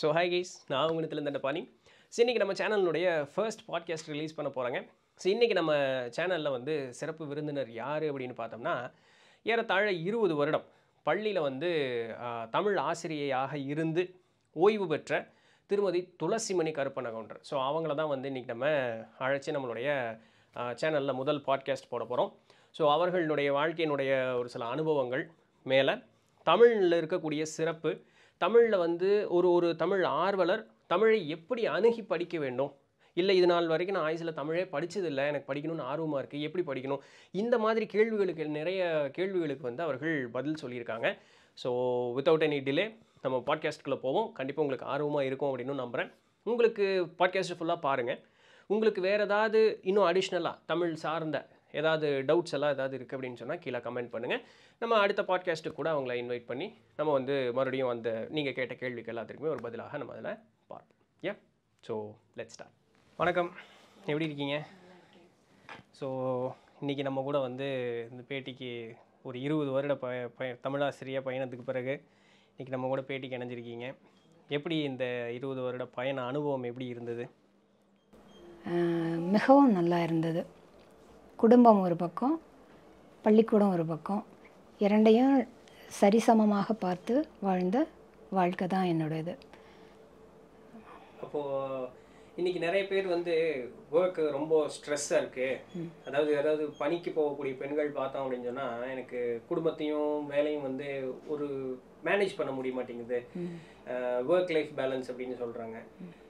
so hi guys நான் உங்களிடத்துலேருந்து அந்த பாணி ஸோ இன்றைக்கி நம்ம சேனலினுடைய ஃபர்ஸ்ட் பாட்காஸ்ட் ரிலீஸ் பண்ண போகிறாங்க ஸோ இன்றைக்கி நம்ம சேனலில் வந்து சிறப்பு விருந்தினர் யார் அப்படின்னு பார்த்தோம்னா ஏறத்தாழ இருபது வருடம் பள்ளியில் வந்து தமிழ் ஆசிரியையாக இருந்து ஓய்வு பெற்ற திருமதி துளசிமணி கவுண்டர் ஸோ அவங்கள தான் வந்து இன்றைக்கி நம்ம அழைச்சி நம்மளுடைய சேனலில் முதல் பாட்காஸ்ட் போட போகிறோம் ஸோ அவர்களுடைய வாழ்க்கையினுடைய ஒரு சில அனுபவங்கள் மேலே தமிழில் இருக்கக்கூடிய சிறப்பு தமிழில் வந்து ஒரு ஒரு தமிழ் ஆர்வலர் தமிழை எப்படி அணுகி படிக்க வேண்டும் இல்லை இது நாள் வரைக்கும் நான் ஆயுசில் தமிழே படித்ததில்லை எனக்கு படிக்கணும்னு ஆர்வமாக இருக்குது எப்படி படிக்கணும் இந்த மாதிரி கேள்விகளுக்கு நிறைய கேள்விகளுக்கு வந்து அவர்கள் பதில் சொல்லியிருக்காங்க ஸோ வித்தவுட் எனி டிலே நம்ம பாட்காஸ்ட்டுக்குள்ளே போவோம் கண்டிப்பாக உங்களுக்கு ஆர்வமாக இருக்கும் அப்படின்னு நம்புகிறேன் உங்களுக்கு பாட்காஸ்ட்டு ஃபுல்லாக பாருங்கள் உங்களுக்கு வேறு ஏதாவது இன்னும் அடிஷ்னலாக தமிழ் சார்ந்த ஏதாவது டவுட்ஸ் எல்லாம் ஏதாவது இருக்குது அப்படின்னு சொன்னால் கீழே கமெண்ட் பண்ணுங்கள் நம்ம அடுத்த பாட்காஸ்ட்டுக்கு கூட அவங்கள இன்வைட் பண்ணி நம்ம வந்து மறுபடியும் அந்த நீங்கள் கேட்ட கேள்விக்கு எல்லாத்துக்குமே ஒரு பதிலாக நம்ம அதில் பார்ப்போம் யா ஸோ லெட் ஸ்டார்ட் வணக்கம் எப்படி இருக்கீங்க ஸோ இன்றைக்கி நம்ம கூட வந்து இந்த பேட்டிக்கு ஒரு இருபது வருட ப ப தமிழாசிரிய பயணத்துக்கு பிறகு இன்றைக்கி நம்ம கூட பேட்டிக்கு இணைஞ்சிருக்கீங்க எப்படி இந்த இருபது வருட பயண அனுபவம் எப்படி இருந்தது மிகவும் நல்லா இருந்தது குடும்பம் ஒரு பக்கம் பள்ளிக்கூடம் ஒரு பக்கம் இரண்டையும் சரிசமமாக பார்த்து வாழ்ந்த வாழ்க்கை தான் என்னோட இது அப்போது இன்றைக்கி நிறைய பேர் வந்து ஒர்க்கு ரொம்ப ஸ்ட்ரெஸ்ஸாக இருக்குது அதாவது அதாவது பணிக்கு போகக்கூடிய பெண்கள் பார்த்தோம் அப்படின்னு சொன்னால் எனக்கு குடும்பத்தையும் வேலையும் வந்து ஒரு மேனேஜ் பண்ண முடிய மாட்டேங்குது ஒர்க் லைஃப் பேலன்ஸ் அப்படின்னு சொல்கிறாங்க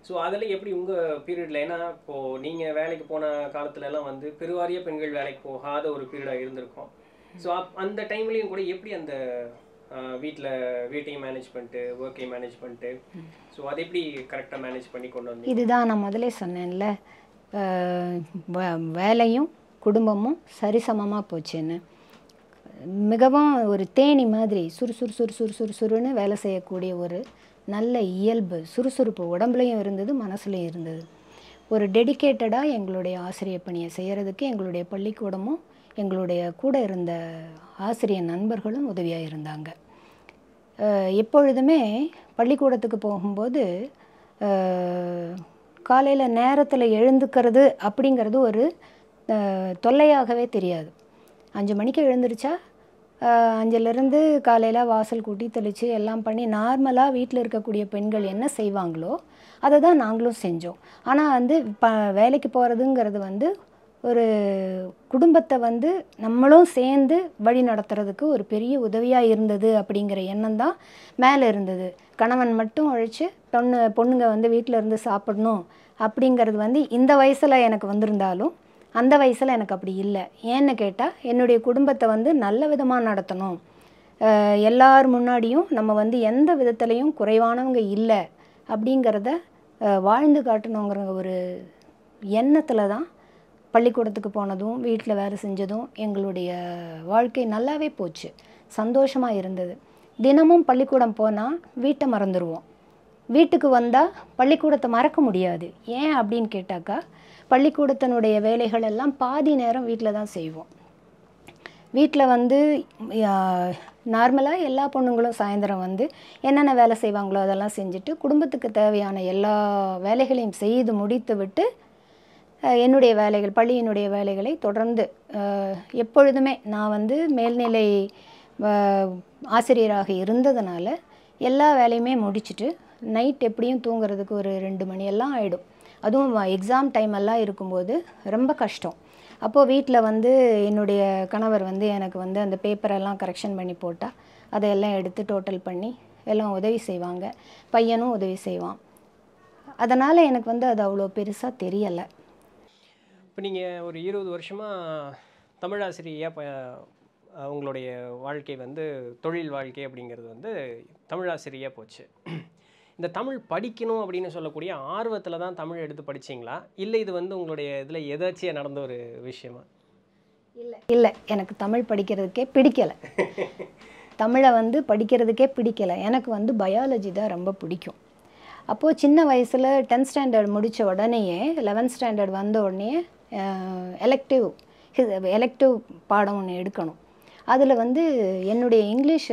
ஸோ அதில் எப்படி உங்கள் பீரியடில் ஏன்னா இப்போது நீங்கள் வேலைக்கு போன காலத்துலலாம் வந்து பெருவாரியாக பெண்கள் வேலைக்கு போகாத ஒரு பீரியடாக இருந்திருக்கும் ஸோ அப் அந்த டைம்லேயும் கூட எப்படி அந்த வீட்டில் வீட்டையும் மேனேஜ் பண்ணிட்டு ஒர்க்கையும் மேனேஜ் பண்ணிட்டு ஸோ அதை எப்படி கரெக்டாக மேனேஜ் பண்ணி கொண்டு வந்து இதுதான் நான் முதலே சொன்னேன்ல வேலையும் குடும்பமும் சரிசமமாக போச்சுன்னு மிகவும் ஒரு தேனி மாதிரி சுறுசுறு சுறு சுறு சுறு சுறுன்னு வேலை செய்யக்கூடிய ஒரு நல்ல இயல்பு சுறுசுறுப்பு உடம்புலையும் இருந்தது மனசுலையும் இருந்தது ஒரு டெடிக்கேட்டடாக எங்களுடைய ஆசிரியர் பணியை செய்கிறதுக்கு எங்களுடைய பள்ளிக்கூடமும் எங்களுடைய கூட இருந்த ஆசிரியர் நண்பர்களும் உதவியாக இருந்தாங்க எப்பொழுதுமே பள்ளிக்கூடத்துக்கு போகும்போது காலையில் நேரத்தில் எழுந்துக்கிறது அப்படிங்கிறது ஒரு தொல்லையாகவே தெரியாது அஞ்சு மணிக்கு எழுந்துருச்சா அஞ்சிலிருந்து காலையில் வாசல் கூட்டி தெளித்து எல்லாம் பண்ணி நார்மலாக வீட்டில் இருக்கக்கூடிய பெண்கள் என்ன செய்வாங்களோ அதை தான் நாங்களும் செஞ்சோம் ஆனால் வந்து ப வேலைக்கு போகிறதுங்கிறது வந்து ஒரு குடும்பத்தை வந்து நம்மளும் சேர்ந்து வழி நடத்துறதுக்கு ஒரு பெரிய உதவியாக இருந்தது அப்படிங்கிற எண்ணம் தான் மேலே இருந்தது கணவன் மட்டும் அழைச்சி பொண்ணு பொண்ணுங்க வந்து வீட்டில் இருந்து சாப்பிடணும் அப்படிங்கிறது வந்து இந்த வயசில் எனக்கு வந்திருந்தாலும் அந்த வயசில் எனக்கு அப்படி இல்லை ஏன்னு கேட்டால் என்னுடைய குடும்பத்தை வந்து நல்ல விதமாக நடத்தணும் எல்லார் முன்னாடியும் நம்ம வந்து எந்த விதத்துலேயும் குறைவானவங்க இல்லை அப்படிங்கிறத வாழ்ந்து காட்டணுங்கிற ஒரு எண்ணத்தில் தான் பள்ளிக்கூடத்துக்கு போனதும் வீட்டில் வேலை செஞ்சதும் எங்களுடைய வாழ்க்கை நல்லாவே போச்சு சந்தோஷமாக இருந்தது தினமும் பள்ளிக்கூடம் போனால் வீட்டை மறந்துடுவோம் வீட்டுக்கு வந்தால் பள்ளிக்கூடத்தை மறக்க முடியாது ஏன் அப்படின்னு கேட்டாக்கா பள்ளிக்கூடத்தினுடைய வேலைகள் எல்லாம் பாதி நேரம் வீட்டில் தான் செய்வோம் வீட்டில் வந்து நார்மலாக எல்லா பொண்ணுங்களும் சாயந்தரம் வந்து என்னென்ன வேலை செய்வாங்களோ அதெல்லாம் செஞ்சுட்டு குடும்பத்துக்கு தேவையான எல்லா வேலைகளையும் செய்து முடித்து விட்டு என்னுடைய வேலைகள் பள்ளியினுடைய வேலைகளை தொடர்ந்து எப்பொழுதுமே நான் வந்து மேல்நிலை ஆசிரியராக இருந்ததுனால எல்லா வேலையுமே முடிச்சுட்டு நைட் எப்படியும் தூங்குறதுக்கு ஒரு ரெண்டு மணியெல்லாம் ஆகிடும் அதுவும் எக்ஸாம் டைம் எல்லாம் இருக்கும்போது ரொம்ப கஷ்டம் அப்போது வீட்டில் வந்து என்னுடைய கணவர் வந்து எனக்கு வந்து அந்த பேப்பரெல்லாம் கரெக்ஷன் பண்ணி போட்டால் அதையெல்லாம் எடுத்து டோட்டல் பண்ணி எல்லாம் உதவி செய்வாங்க பையனும் உதவி செய்வான் அதனால் எனக்கு வந்து அது அவ்வளோ பெருசாக தெரியலை இப்போ நீங்கள் ஒரு இருபது வருஷமாக தமிழாசிரியாக ப உங்களுடைய வாழ்க்கை வந்து தொழில் வாழ்க்கை அப்படிங்கிறது வந்து தமிழாசிரியாக போச்சு இந்த தமிழ் படிக்கணும் அப்படின்னு சொல்லக்கூடிய ஆர்வத்தில் தான் தமிழ் எடுத்து படிச்சிங்களா இல்லை இது வந்து உங்களுடைய இதில் எதாச்சியாக நடந்த ஒரு விஷயமா இல்லை இல்லை எனக்கு தமிழ் படிக்கிறதுக்கே பிடிக்கலை தமிழை வந்து படிக்கிறதுக்கே பிடிக்கலை எனக்கு வந்து பயாலஜி தான் ரொம்ப பிடிக்கும் அப்போது சின்ன வயசில் டென்த் ஸ்டாண்டர்ட் முடித்த உடனேயே லெவன்த் ஸ்டாண்டர்ட் வந்த உடனே எலக்டிவ் எலக்டிவ் பாடம் ஒன்று எடுக்கணும் அதில் வந்து என்னுடைய இங்கிலீஷ்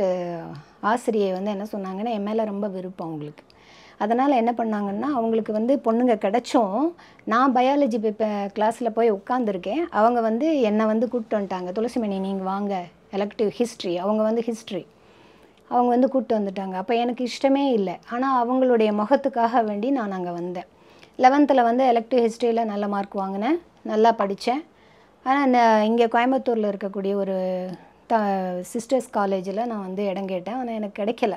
ஆசிரியை வந்து என்ன சொன்னாங்கன்னா என் மேலே ரொம்ப விருப்பம் அவங்களுக்கு அதனால் என்ன பண்ணாங்கன்னா அவங்களுக்கு வந்து பொண்ணுங்க கிடச்சும் நான் பயாலஜி இப்போ கிளாஸில் போய் உட்காந்துருக்கேன் அவங்க வந்து என்னை வந்து கூப்பிட்டு வந்துட்டாங்க துளசிமணி நீங்கள் வாங்க எலக்டிவ் ஹிஸ்ட்ரி அவங்க வந்து ஹிஸ்ட்ரி அவங்க வந்து கூப்பிட்டு வந்துட்டாங்க அப்போ எனக்கு இஷ்டமே இல்லை ஆனால் அவங்களுடைய முகத்துக்காக வேண்டி நான் அங்கே வந்தேன் லெவன்த்தில் வந்து எலக்டிவ் ஹிஸ்ட்ரியில் நல்ல மார்க் வாங்கினேன் நல்லா படித்தேன் ஆனால் இங்கே கோயம்புத்தூரில் இருக்கக்கூடிய ஒரு த சிஸ்டர்ஸ் காலேஜில் நான் வந்து இடம் கேட்டேன் ஆனால் எனக்கு கிடைக்கல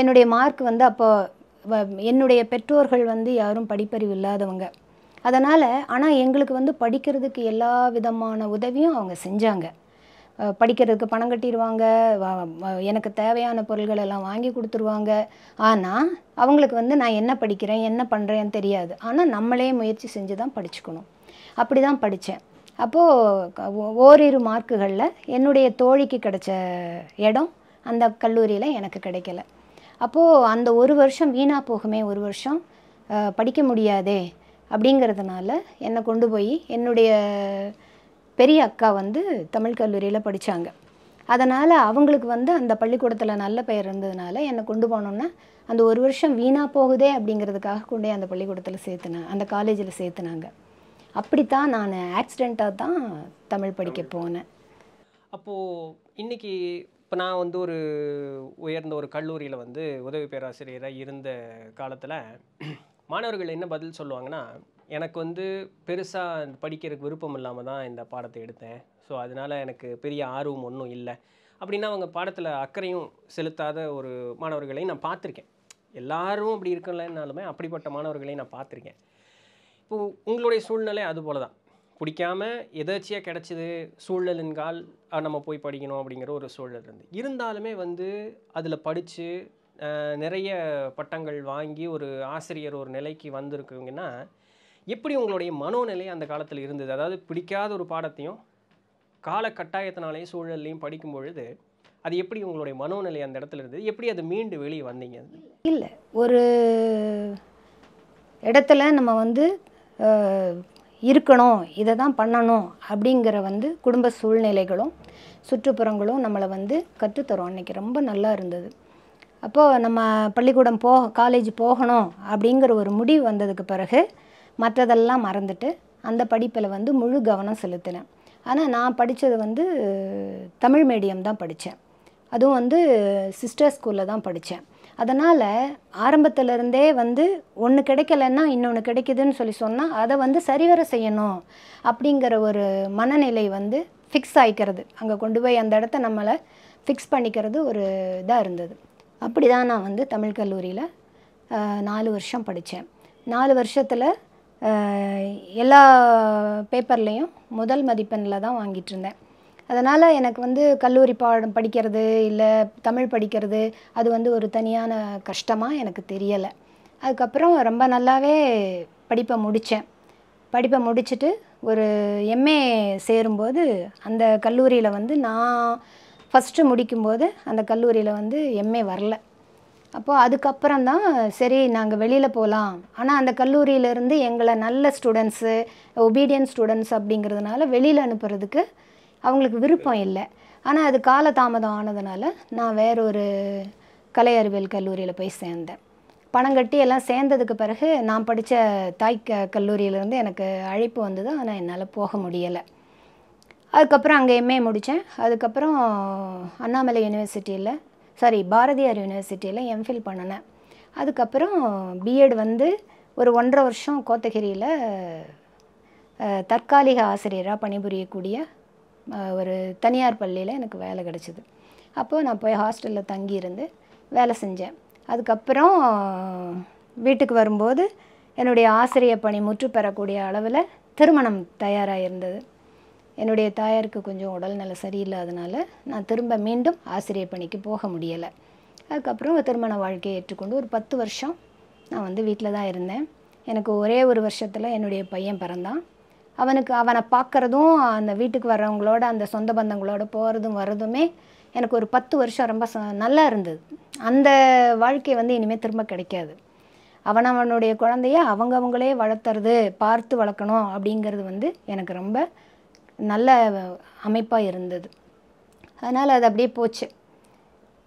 என்னுடைய மார்க் வந்து அப்போது என்னுடைய பெற்றோர்கள் வந்து யாரும் படிப்பறிவு இல்லாதவங்க அதனால் ஆனால் எங்களுக்கு வந்து படிக்கிறதுக்கு எல்லா விதமான உதவியும் அவங்க செஞ்சாங்க படிக்கிறதுக்கு பணம் கட்டிடுவாங்க எனக்கு தேவையான பொருள்கள் எல்லாம் வாங்கி கொடுத்துருவாங்க ஆனால் அவங்களுக்கு வந்து நான் என்ன படிக்கிறேன் என்ன பண்ணுறேன்னு தெரியாது ஆனால் நம்மளே முயற்சி செஞ்சு தான் படிச்சுக்கணும் அப்படி தான் படித்தேன் அப்போது ஓரிரு மார்க்குகளில் என்னுடைய தோழிக்கு கிடைச்ச இடம் அந்த கல்லூரியில் எனக்கு கிடைக்கல அப்போது அந்த ஒரு வருஷம் வீணாக போகுமே ஒரு வருஷம் படிக்க முடியாதே அப்படிங்கிறதுனால என்னை கொண்டு போய் என்னுடைய பெரிய அக்கா வந்து தமிழ் கல்லூரியில் படித்தாங்க அதனால் அவங்களுக்கு வந்து அந்த பள்ளிக்கூடத்தில் நல்ல பெயர் இருந்ததுனால என்னை கொண்டு போனோன்னா அந்த ஒரு வருஷம் வீணாக போகுதே அப்படிங்கிறதுக்காக கொண்டு அந்த பள்ளிக்கூடத்தில் சேர்த்துனா அந்த காலேஜில் சேர்த்துனாங்க அப்படித்தான் நான் ஆக்சிடெண்ட்டாக தான் தமிழ் படிக்க போனேன் அப்போது இன்னைக்கு இப்போ நான் வந்து ஒரு உயர்ந்த ஒரு கல்லூரியில் வந்து உதவி பேராசிரியராக இருந்த காலத்தில் மாணவர்கள் என்ன பதில் சொல்லுவாங்கன்னா எனக்கு வந்து பெருசாக படிக்கிறதுக்கு விருப்பம் இல்லாமல் தான் இந்த பாடத்தை எடுத்தேன் ஸோ அதனால் எனக்கு பெரிய ஆர்வம் ஒன்றும் இல்லை அப்படின்னா அவங்க பாடத்தில் அக்கறையும் செலுத்தாத ஒரு மாணவர்களையும் நான் பார்த்துருக்கேன் எல்லாரும் அப்படி இருக்கலைன்னாலுமே அப்படிப்பட்ட மாணவர்களையும் நான் பார்த்துருக்கேன் இப்போ உங்களுடைய சூழ்நிலை அது போல தான் பிடிக்காம எதாச்சியாக கிடச்சிது சூழலின்கால் நம்ம போய் படிக்கணும் அப்படிங்கிற ஒரு சூழல் இருந்து இருந்தாலுமே வந்து அதில் படித்து நிறைய பட்டங்கள் வாங்கி ஒரு ஆசிரியர் ஒரு நிலைக்கு வந்திருக்குங்கன்னா எப்படி உங்களுடைய மனோநிலை அந்த காலத்தில் இருந்தது அதாவது பிடிக்காத ஒரு பாடத்தையும் கால கட்டாயத்தினாலேயும் சூழல்லையும் படிக்கும் பொழுது அது எப்படி உங்களுடைய மனோநிலை அந்த இடத்துல இருந்தது எப்படி அது மீண்டு வெளியே வந்தீங்க இல்லை ஒரு இடத்துல நம்ம வந்து இருக்கணும் இதை தான் பண்ணணும் அப்படிங்கிற வந்து குடும்ப சூழ்நிலைகளும் சுற்றுப்புறங்களும் நம்மளை வந்து கற்றுத்தரும் அன்றைக்கி ரொம்ப நல்லா இருந்தது அப்போது நம்ம பள்ளிக்கூடம் போக காலேஜ் போகணும் அப்படிங்கிற ஒரு முடிவு வந்ததுக்கு பிறகு மற்றதெல்லாம் மறந்துட்டு அந்த படிப்பில் வந்து முழு கவனம் செலுத்தினேன் ஆனால் நான் படித்தது வந்து தமிழ் மீடியம் தான் படித்தேன் அதுவும் வந்து சிஸ்டர் ஸ்கூலில் தான் படித்தேன் அதனால் ஆரம்பத்திலருந்தே வந்து ஒன்று கிடைக்கலன்னா இன்னொன்று கிடைக்குதுன்னு சொல்லி சொன்னால் அதை வந்து சரிவர செய்யணும் அப்படிங்கிற ஒரு மனநிலை வந்து ஃபிக்ஸ் ஆகிக்கிறது அங்கே கொண்டு போய் அந்த இடத்த நம்மளை ஃபிக்ஸ் பண்ணிக்கிறது ஒரு இதாக இருந்தது அப்படி தான் நான் வந்து தமிழ் கல்லூரியில் நாலு வருஷம் படித்தேன் நாலு வருஷத்தில் எல்லா பேப்பர்லேயும் முதல் மதிப்பெண்ணில் தான் வாங்கிட்டு இருந்தேன் அதனால் எனக்கு வந்து கல்லூரி பாடம் படிக்கிறது இல்லை தமிழ் படிக்கிறது அது வந்து ஒரு தனியான கஷ்டமாக எனக்கு தெரியலை அதுக்கப்புறம் ரொம்ப நல்லாவே படிப்பை முடித்தேன் படிப்பை முடிச்சுட்டு ஒரு எம்ஏ சேரும்போது அந்த கல்லூரியில் வந்து நான் ஃபஸ்ட்டு முடிக்கும்போது அந்த கல்லூரியில் வந்து எம்ஏ வரல அப்போது அதுக்கப்புறம் தான் சரி நாங்கள் வெளியில் போகலாம் ஆனால் அந்த கல்லூரியிலேருந்து எங்களை நல்ல ஸ்டூடெண்ட்ஸு ஒபீடியன்ஸ் ஸ்டூடெண்ட்ஸ் அப்படிங்கிறதுனால வெளியில் அனுப்புறதுக்கு அவங்களுக்கு விருப்பம் இல்லை ஆனால் அது காலதாமதம் ஆனதுனால நான் வேற ஒரு கலை அறிவியல் கல்லூரியில் போய் சேர்ந்தேன் பணம் கட்டி எல்லாம் சேர்ந்ததுக்கு பிறகு நான் படித்த தாய் க கல்லூரியிலேருந்து எனக்கு அழைப்பு வந்தது ஆனால் என்னால் போக முடியலை அதுக்கப்புறம் அங்கே எம்ஏ முடித்தேன் அதுக்கப்புறம் அண்ணாமலை யூனிவர்சிட்டியில் சாரி பாரதியார் யூனிவர்சிட்டியில் எம்ஃபில் பண்ணினேன் அதுக்கப்புறம் பிஎட் வந்து ஒரு ஒன்றரை வருஷம் கோத்தகிரியில் தற்காலிக ஆசிரியராக பணிபுரியக்கூடிய ஒரு தனியார் பள்ளியில் எனக்கு வேலை கிடச்சிது அப்போது நான் போய் ஹாஸ்டலில் தங்கியிருந்து வேலை செஞ்சேன் அதுக்கப்புறம் வீட்டுக்கு வரும்போது என்னுடைய ஆசிரிய பணி முற்று பெறக்கூடிய அளவில் திருமணம் தயாராக இருந்தது என்னுடைய தாயாருக்கு கொஞ்சம் உடல்நிலை சரியில்லாதனால நான் திரும்ப மீண்டும் ஆசிரிய பணிக்கு போக முடியலை அதுக்கப்புறம் திருமண வாழ்க்கையை ஏற்றுக்கொண்டு ஒரு பத்து வருஷம் நான் வந்து வீட்டில் தான் இருந்தேன் எனக்கு ஒரே ஒரு வருஷத்தில் என்னுடைய பையன் பிறந்தான் அவனுக்கு அவனை பார்க்குறதும் அந்த வீட்டுக்கு வர்றவங்களோட அந்த சொந்த பந்தங்களோட போகிறதும் வர்றதுமே எனக்கு ஒரு பத்து வருஷம் ரொம்ப நல்லா இருந்தது அந்த வாழ்க்கை வந்து இனிமேல் திரும்ப கிடைக்காது அவன் அவனுடைய குழந்தைய அவங்கவுங்களே வளர்த்துறது பார்த்து வளர்க்கணும் அப்படிங்கிறது வந்து எனக்கு ரொம்ப நல்ல அமைப்பாக இருந்தது அதனால் அது அப்படியே போச்சு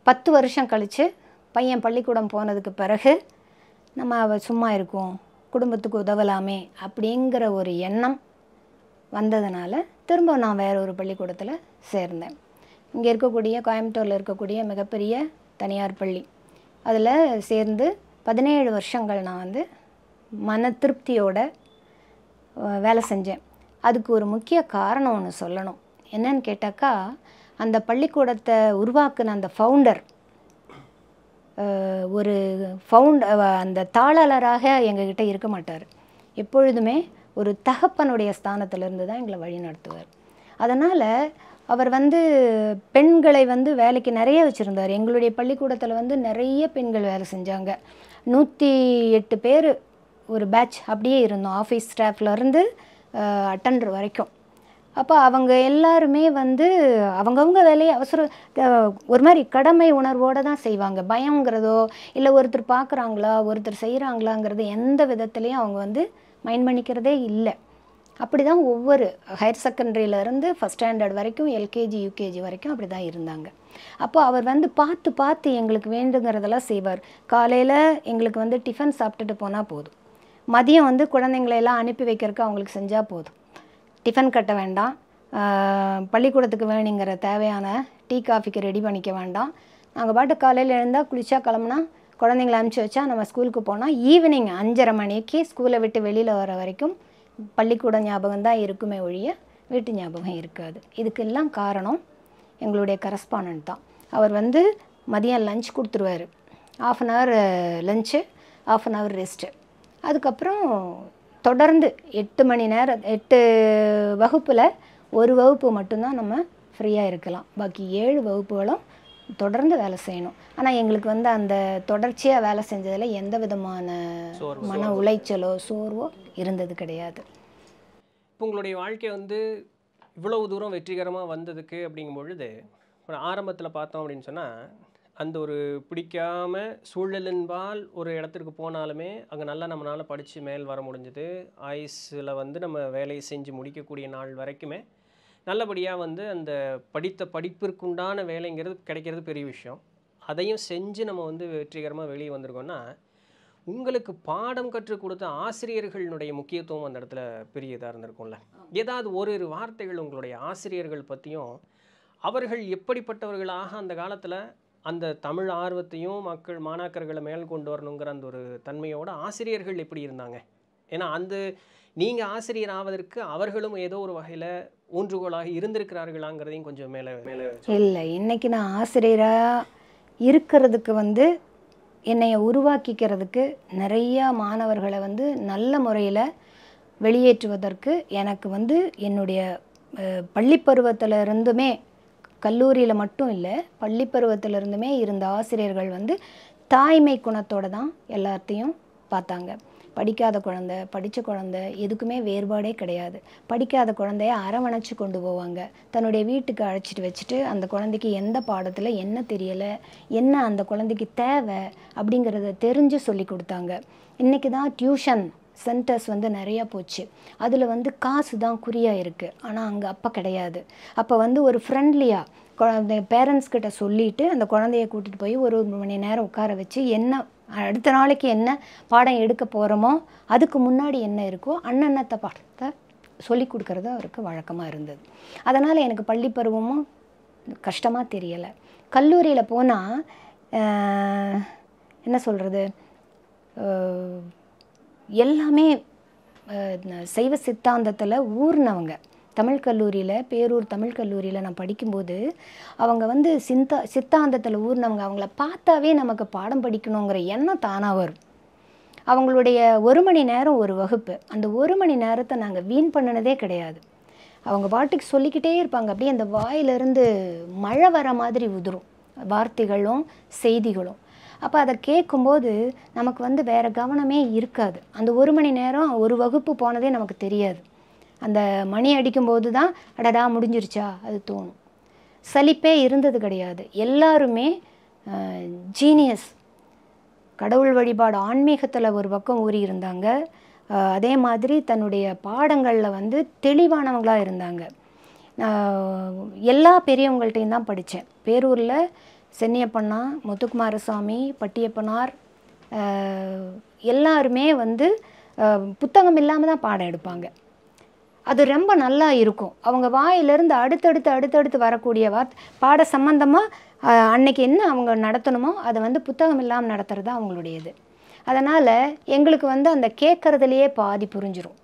பத்து வருஷம் கழித்து பையன் பள்ளிக்கூடம் போனதுக்கு பிறகு நம்ம சும்மா இருக்கோம் குடும்பத்துக்கு உதவலாமே அப்படிங்கிற ஒரு எண்ணம் வந்ததுனால திரும்ப நான் வேற ஒரு பள்ளிக்கூடத்தில் சேர்ந்தேன் இங்கே இருக்கக்கூடிய கோயம்புத்தூரில் இருக்கக்கூடிய மிகப்பெரிய தனியார் பள்ளி அதில் சேர்ந்து பதினேழு வருஷங்கள் நான் வந்து மன திருப்தியோட வேலை செஞ்சேன் அதுக்கு ஒரு முக்கிய காரணம் ஒன்று சொல்லணும் என்னன்னு கேட்டாக்கா அந்த பள்ளிக்கூடத்தை உருவாக்குன அந்த ஃபவுண்டர் ஒரு ஃபவுண்ட் அந்த தாளாளராக எங்ககிட்ட இருக்க மாட்டார் எப்பொழுதுமே ஒரு தகப்பனுடைய ஸ்தானத்திலிருந்து தான் எங்களை வழி நடத்துவார் அதனால் அவர் வந்து பெண்களை வந்து வேலைக்கு நிறைய வச்சுருந்தார் எங்களுடைய பள்ளிக்கூடத்தில் வந்து நிறைய பெண்கள் வேலை செஞ்சாங்க நூற்றி எட்டு பேர் ஒரு பேட்ச் அப்படியே இருந்தோம் ஆஃபீஸ் ஸ்டாஃப்லேருந்து அட்டண்டர் வரைக்கும் அப்போ அவங்க எல்லாருமே வந்து அவங்கவுங்க வேலையை அவசர ஒரு மாதிரி கடமை உணர்வோடு தான் செய்வாங்க பயங்கிறதோ இல்லை ஒருத்தர் பார்க்குறாங்களா ஒருத்தர் செய்கிறாங்களாங்கிறது எந்த விதத்துலேயும் அவங்க வந்து மைண்ட் பண்ணிக்கிறதே இல்லை அப்படி தான் ஒவ்வொரு ஹையர் செகண்டரியிலேருந்து ஃபஸ்ட் ஸ்டாண்டர்ட் வரைக்கும் எல்கேஜி யூகேஜி வரைக்கும் அப்படி தான் இருந்தாங்க அப்போது அவர் வந்து பார்த்து பார்த்து எங்களுக்கு வேண்டுங்கிறதெல்லாம் செய்வார் காலையில் எங்களுக்கு வந்து டிஃபன் சாப்பிட்டுட்டு போனால் போதும் மதியம் வந்து குழந்தைங்களையெல்லாம் அனுப்பி வைக்கிறதுக்கு அவங்களுக்கு செஞ்சால் போதும் டிஃபன் கட்ட வேண்டாம் பள்ளிக்கூடத்துக்கு வேணுங்கிற தேவையான டீ காஃபிக்கு ரெடி பண்ணிக்க வேண்டாம் நாங்கள் பாட்டு காலையில் எழுந்தால் குளிச்சா கிளம்புனா குழந்தைங்கள அனுப்பிச்சி வச்சா நம்ம ஸ்கூலுக்கு போனால் ஈவினிங் அஞ்சரை மணிக்கு ஸ்கூலை விட்டு வெளியில் வர வரைக்கும் பள்ளிக்கூட ஞாபகம் தான் இருக்குமே ஒழிய வீட்டு ஞாபகம் இருக்காது இதுக்கெல்லாம் காரணம் எங்களுடைய கரஸ்பாண்ட் தான் அவர் வந்து மதியம் லஞ்ச் கொடுத்துருவார் half an hour lunch half an hour rest அதுக்கப்புறம் தொடர்ந்து எட்டு மணி நேரம் எட்டு வகுப்பில் ஒரு வகுப்பு மட்டும்தான் நம்ம ஃப்ரீயாக இருக்கலாம் பாக்கி ஏழு வகுப்புகளும் தொடர்ந்து வேலை செய்யணும் ஆனால் எங்களுக்கு வந்து அந்த தொடர்ச்சியாக வேலை செஞ்சதில் எந்த விதமான மன உளைச்சலோ சோர்வோ இருந்தது கிடையாது இப்போ உங்களுடைய வாழ்க்கை வந்து இவ்வளவு தூரம் வெற்றிகரமாக வந்ததுக்கு அப்படிங்கும் பொழுது ஆரம்பத்தில் பார்த்தோம் அப்படின்னு சொன்னால் அந்த ஒரு பிடிக்காம சூழலின்பால் ஒரு இடத்திற்கு போனாலுமே அங்கே நல்லா நம்மளால் படித்து மேல் வர முடிஞ்சது ஆயுஸில் வந்து நம்ம வேலையை செஞ்சு முடிக்கக்கூடிய நாள் வரைக்குமே நல்லபடியாக வந்து அந்த படித்த படிப்பிற்குண்டான வேலைங்கிறது கிடைக்கிறது பெரிய விஷயம் அதையும் செஞ்சு நம்ம வந்து வெற்றிகரமாக வெளியே வந்திருக்கோம்னா உங்களுக்கு பாடம் கற்றுக் கொடுத்த ஆசிரியர்களுடைய முக்கியத்துவம் அந்த இடத்துல பெரிய இதாக இருந்திருக்கும்ல ஏதாவது ஒரு ஒரு வார்த்தைகள் உங்களுடைய ஆசிரியர்கள் பற்றியும் அவர்கள் எப்படிப்பட்டவர்களாக அந்த காலத்தில் அந்த தமிழ் ஆர்வத்தையும் மக்கள் மாணாக்கர்களை மேல் கொண்டு வரணுங்கிற அந்த ஒரு தன்மையோட ஆசிரியர்கள் எப்படி இருந்தாங்க ஏன்னா அந்த நீங்கள் ஆசிரியர் ஆவதற்கு அவர்களும் ஏதோ ஒரு வகையில் ஊன்றுகோலாக இருந்திருக்கிறார்களாங்கிறதையும் கொஞ்சம் மேலே மேலே இல்லை இன்னைக்கு நான் ஆசிரியராக இருக்கிறதுக்கு வந்து என்னைய உருவாக்கிக்கிறதுக்கு நிறையா மாணவர்களை வந்து நல்ல முறையில் வெளியேற்றுவதற்கு எனக்கு வந்து என்னுடைய பள்ளி பருவத்தில் இருந்துமே கல்லூரியில் மட்டும் இல்லை பள்ளி பருவத்தில் இருந்துமே இருந்த ஆசிரியர்கள் வந்து தாய்மை குணத்தோடு தான் எல்லாத்தையும் பார்த்தாங்க படிக்காத குழந்த படித்த குழந்த எதுக்குமே வேறுபாடே கிடையாது படிக்காத குழந்தைய அரவணைச்சி கொண்டு போவாங்க தன்னுடைய வீட்டுக்கு அழைச்சிட்டு வச்சுட்டு அந்த குழந்தைக்கு எந்த பாடத்தில் என்ன தெரியலை என்ன அந்த குழந்தைக்கு தேவை அப்படிங்கிறத தெரிஞ்சு சொல்லி கொடுத்தாங்க இன்றைக்கி தான் டியூஷன் சென்டர்ஸ் வந்து நிறையா போச்சு அதில் வந்து காசு தான் குறியாக இருக்குது ஆனால் அங்கே அப்போ கிடையாது அப்போ வந்து ஒரு ஃப்ரெண்ட்லியாக குழந்தை பேரண்ட்ஸ்கிட்ட சொல்லிவிட்டு அந்த குழந்தைய கூட்டிகிட்டு போய் ஒரு மணி நேரம் உட்கார வச்சு என்ன அடுத்த நாளைக்கு என்ன பாடம் எடுக்க போகிறோமோ அதுக்கு முன்னாடி என்ன இருக்கோ அண்ணன்னத்தை பாடத்தை சொல்லி கொடுக்குறது அவருக்கு வழக்கமாக இருந்தது அதனால் எனக்கு பள்ளி பருவமும் கஷ்டமாக தெரியலை கல்லூரியில் போனால் என்ன சொல்கிறது எல்லாமே சைவ சித்தாந்தத்தில் ஊர்னவங்க தமிழ் கல்லூரியில் பேரூர் தமிழ் கல்லூரியில் நான் படிக்கும்போது அவங்க வந்து சிந்த சித்தாந்தத்தில் ஊர்னவங்க அவங்கள பார்த்தாவே நமக்கு பாடம் படிக்கணுங்கிற எண்ணம் தானாக வரும் அவங்களுடைய ஒரு மணி நேரம் ஒரு வகுப்பு அந்த ஒரு மணி நேரத்தை நாங்கள் வீண் பண்ணினதே கிடையாது அவங்க பாட்டுக்கு சொல்லிக்கிட்டே இருப்பாங்க அப்படியே அந்த வாயிலிருந்து மழை வர மாதிரி உதிரும் வார்த்தைகளும் செய்திகளும் அப்போ அதை கேட்கும்போது நமக்கு வந்து வேறு கவனமே இருக்காது அந்த ஒரு மணி நேரம் ஒரு வகுப்பு போனதே நமக்கு தெரியாது அந்த மணி அடிக்கும்போது தான் அடடா முடிஞ்சிருச்சா அது தோணும் சலிப்பே இருந்தது கிடையாது எல்லாருமே ஜீனியஸ் கடவுள் வழிபாடு ஆன்மீகத்தில் ஒரு பக்கம் ஊறி இருந்தாங்க அதே மாதிரி தன்னுடைய பாடங்களில் வந்து தெளிவானவங்களாக இருந்தாங்க எல்லா பெரியவங்கள்ட்டையும் தான் படித்தேன் பேரூரில் சென்னியப்பண்ணா முத்துக்குமாரசாமி பட்டியப்பனார் எல்லாருமே வந்து புத்தகம் இல்லாமல் தான் பாடம் எடுப்பாங்க அது ரொம்ப நல்லா இருக்கும் அவங்க வாயிலிருந்து அடுத்தடுத்து அடுத்தடுத்து வரக்கூடிய வார்த்தை பாட சம்மந்தமாக அன்னைக்கு என்ன அவங்க நடத்தணுமோ அதை வந்து புத்தகம் இல்லாமல் நடத்துகிறது அவங்களுடையது அதனால் எங்களுக்கு வந்து அந்த கேட்குறதுலையே பாதி புரிஞ்சிடும்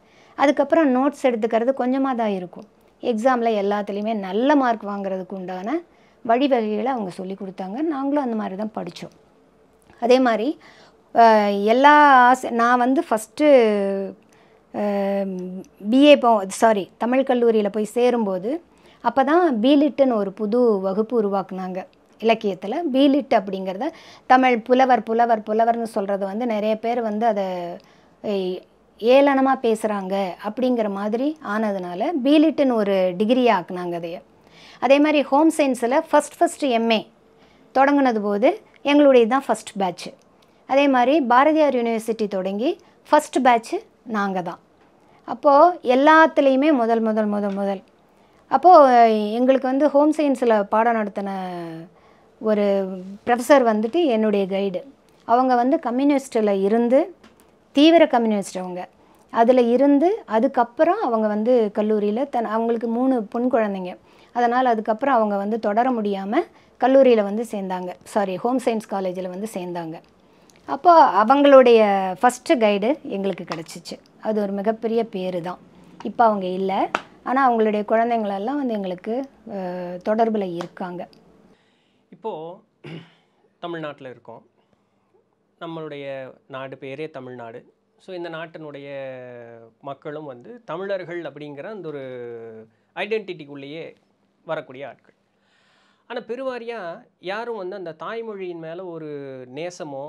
அதுக்கப்புறம் நோட்ஸ் எடுத்துக்கிறது கொஞ்சமாக தான் இருக்கும் எக்ஸாமில் எல்லாத்துலேயுமே நல்ல மார்க் வாங்குறதுக்கு உண்டான வழிவகைகளை அவங்க சொல்லி கொடுத்தாங்க நாங்களும் அந்த மாதிரி தான் படித்தோம் அதே மாதிரி எல்லா ஆசை நான் வந்து ஃபஸ்ட்டு பிஏ போ சாரி தமிழ் கல்லூரியில் போய் சேரும்போது அப்போ தான் பீலிட்டுன்னு ஒரு புது வகுப்பு உருவாக்குனாங்க இலக்கியத்தில் பீலிட் அப்படிங்கிறத தமிழ் புலவர் புலவர் புலவர்னு சொல்கிறது வந்து நிறைய பேர் வந்து அதை ஏளனமாக பேசுகிறாங்க அப்படிங்கிற மாதிரி ஆனதுனால பீலிட்டுன்னு ஒரு டிகிரியை ஆக்குனாங்க அதைய அதே மாதிரி ஹோம் சயின்ஸில் ஃபஸ்ட் ஃபஸ்ட் எம்ஏ தொடங்கினது போது எங்களுடைய தான் ஃபஸ்ட் பேட்ச்சு அதே மாதிரி பாரதியார் யூனிவர்சிட்டி தொடங்கி ஃபஸ்ட் பேட்ச்சு நாங்கள் தான் அப்போது எல்லாத்துலேயுமே முதல் முதல் முதல் முதல் அப்போது எங்களுக்கு வந்து ஹோம் சயின்ஸில் பாடம் நடத்தின ஒரு ப்ரொஃபஸர் வந்துட்டு என்னுடைய கைடு அவங்க வந்து கம்யூனிஸ்ட்டில் இருந்து தீவிர கம்யூனிஸ்ட் அவங்க அதில் இருந்து அதுக்கப்புறம் அவங்க வந்து கல்லூரியில் தன் அவங்களுக்கு மூணு பொன் குழந்தைங்க அதனால் அதுக்கப்புறம் அவங்க வந்து தொடர முடியாமல் கல்லூரியில் வந்து சேர்ந்தாங்க சாரி ஹோம் சயின்ஸ் காலேஜில் வந்து சேர்ந்தாங்க அப்போ அவங்களுடைய ஃபஸ்ட்டு கைடு எங்களுக்கு கிடச்சிச்சு அது ஒரு மிகப்பெரிய பேர் தான் இப்போ அவங்க இல்லை ஆனால் அவங்களுடைய குழந்தைங்களெல்லாம் வந்து எங்களுக்கு தொடர்பில் இருக்காங்க இப்போது தமிழ்நாட்டில் இருக்கோம் நம்மளுடைய நாடு பேரே தமிழ்நாடு ஸோ இந்த நாட்டினுடைய மக்களும் வந்து தமிழர்கள் அப்படிங்கிற அந்த ஒரு ஐடென்டிட்டிக்குள்ளேயே வரக்கூடிய ஆட்கள் ஆனால் பெருவாரியாக யாரும் வந்து அந்த தாய்மொழியின் மேலே ஒரு நேசமோ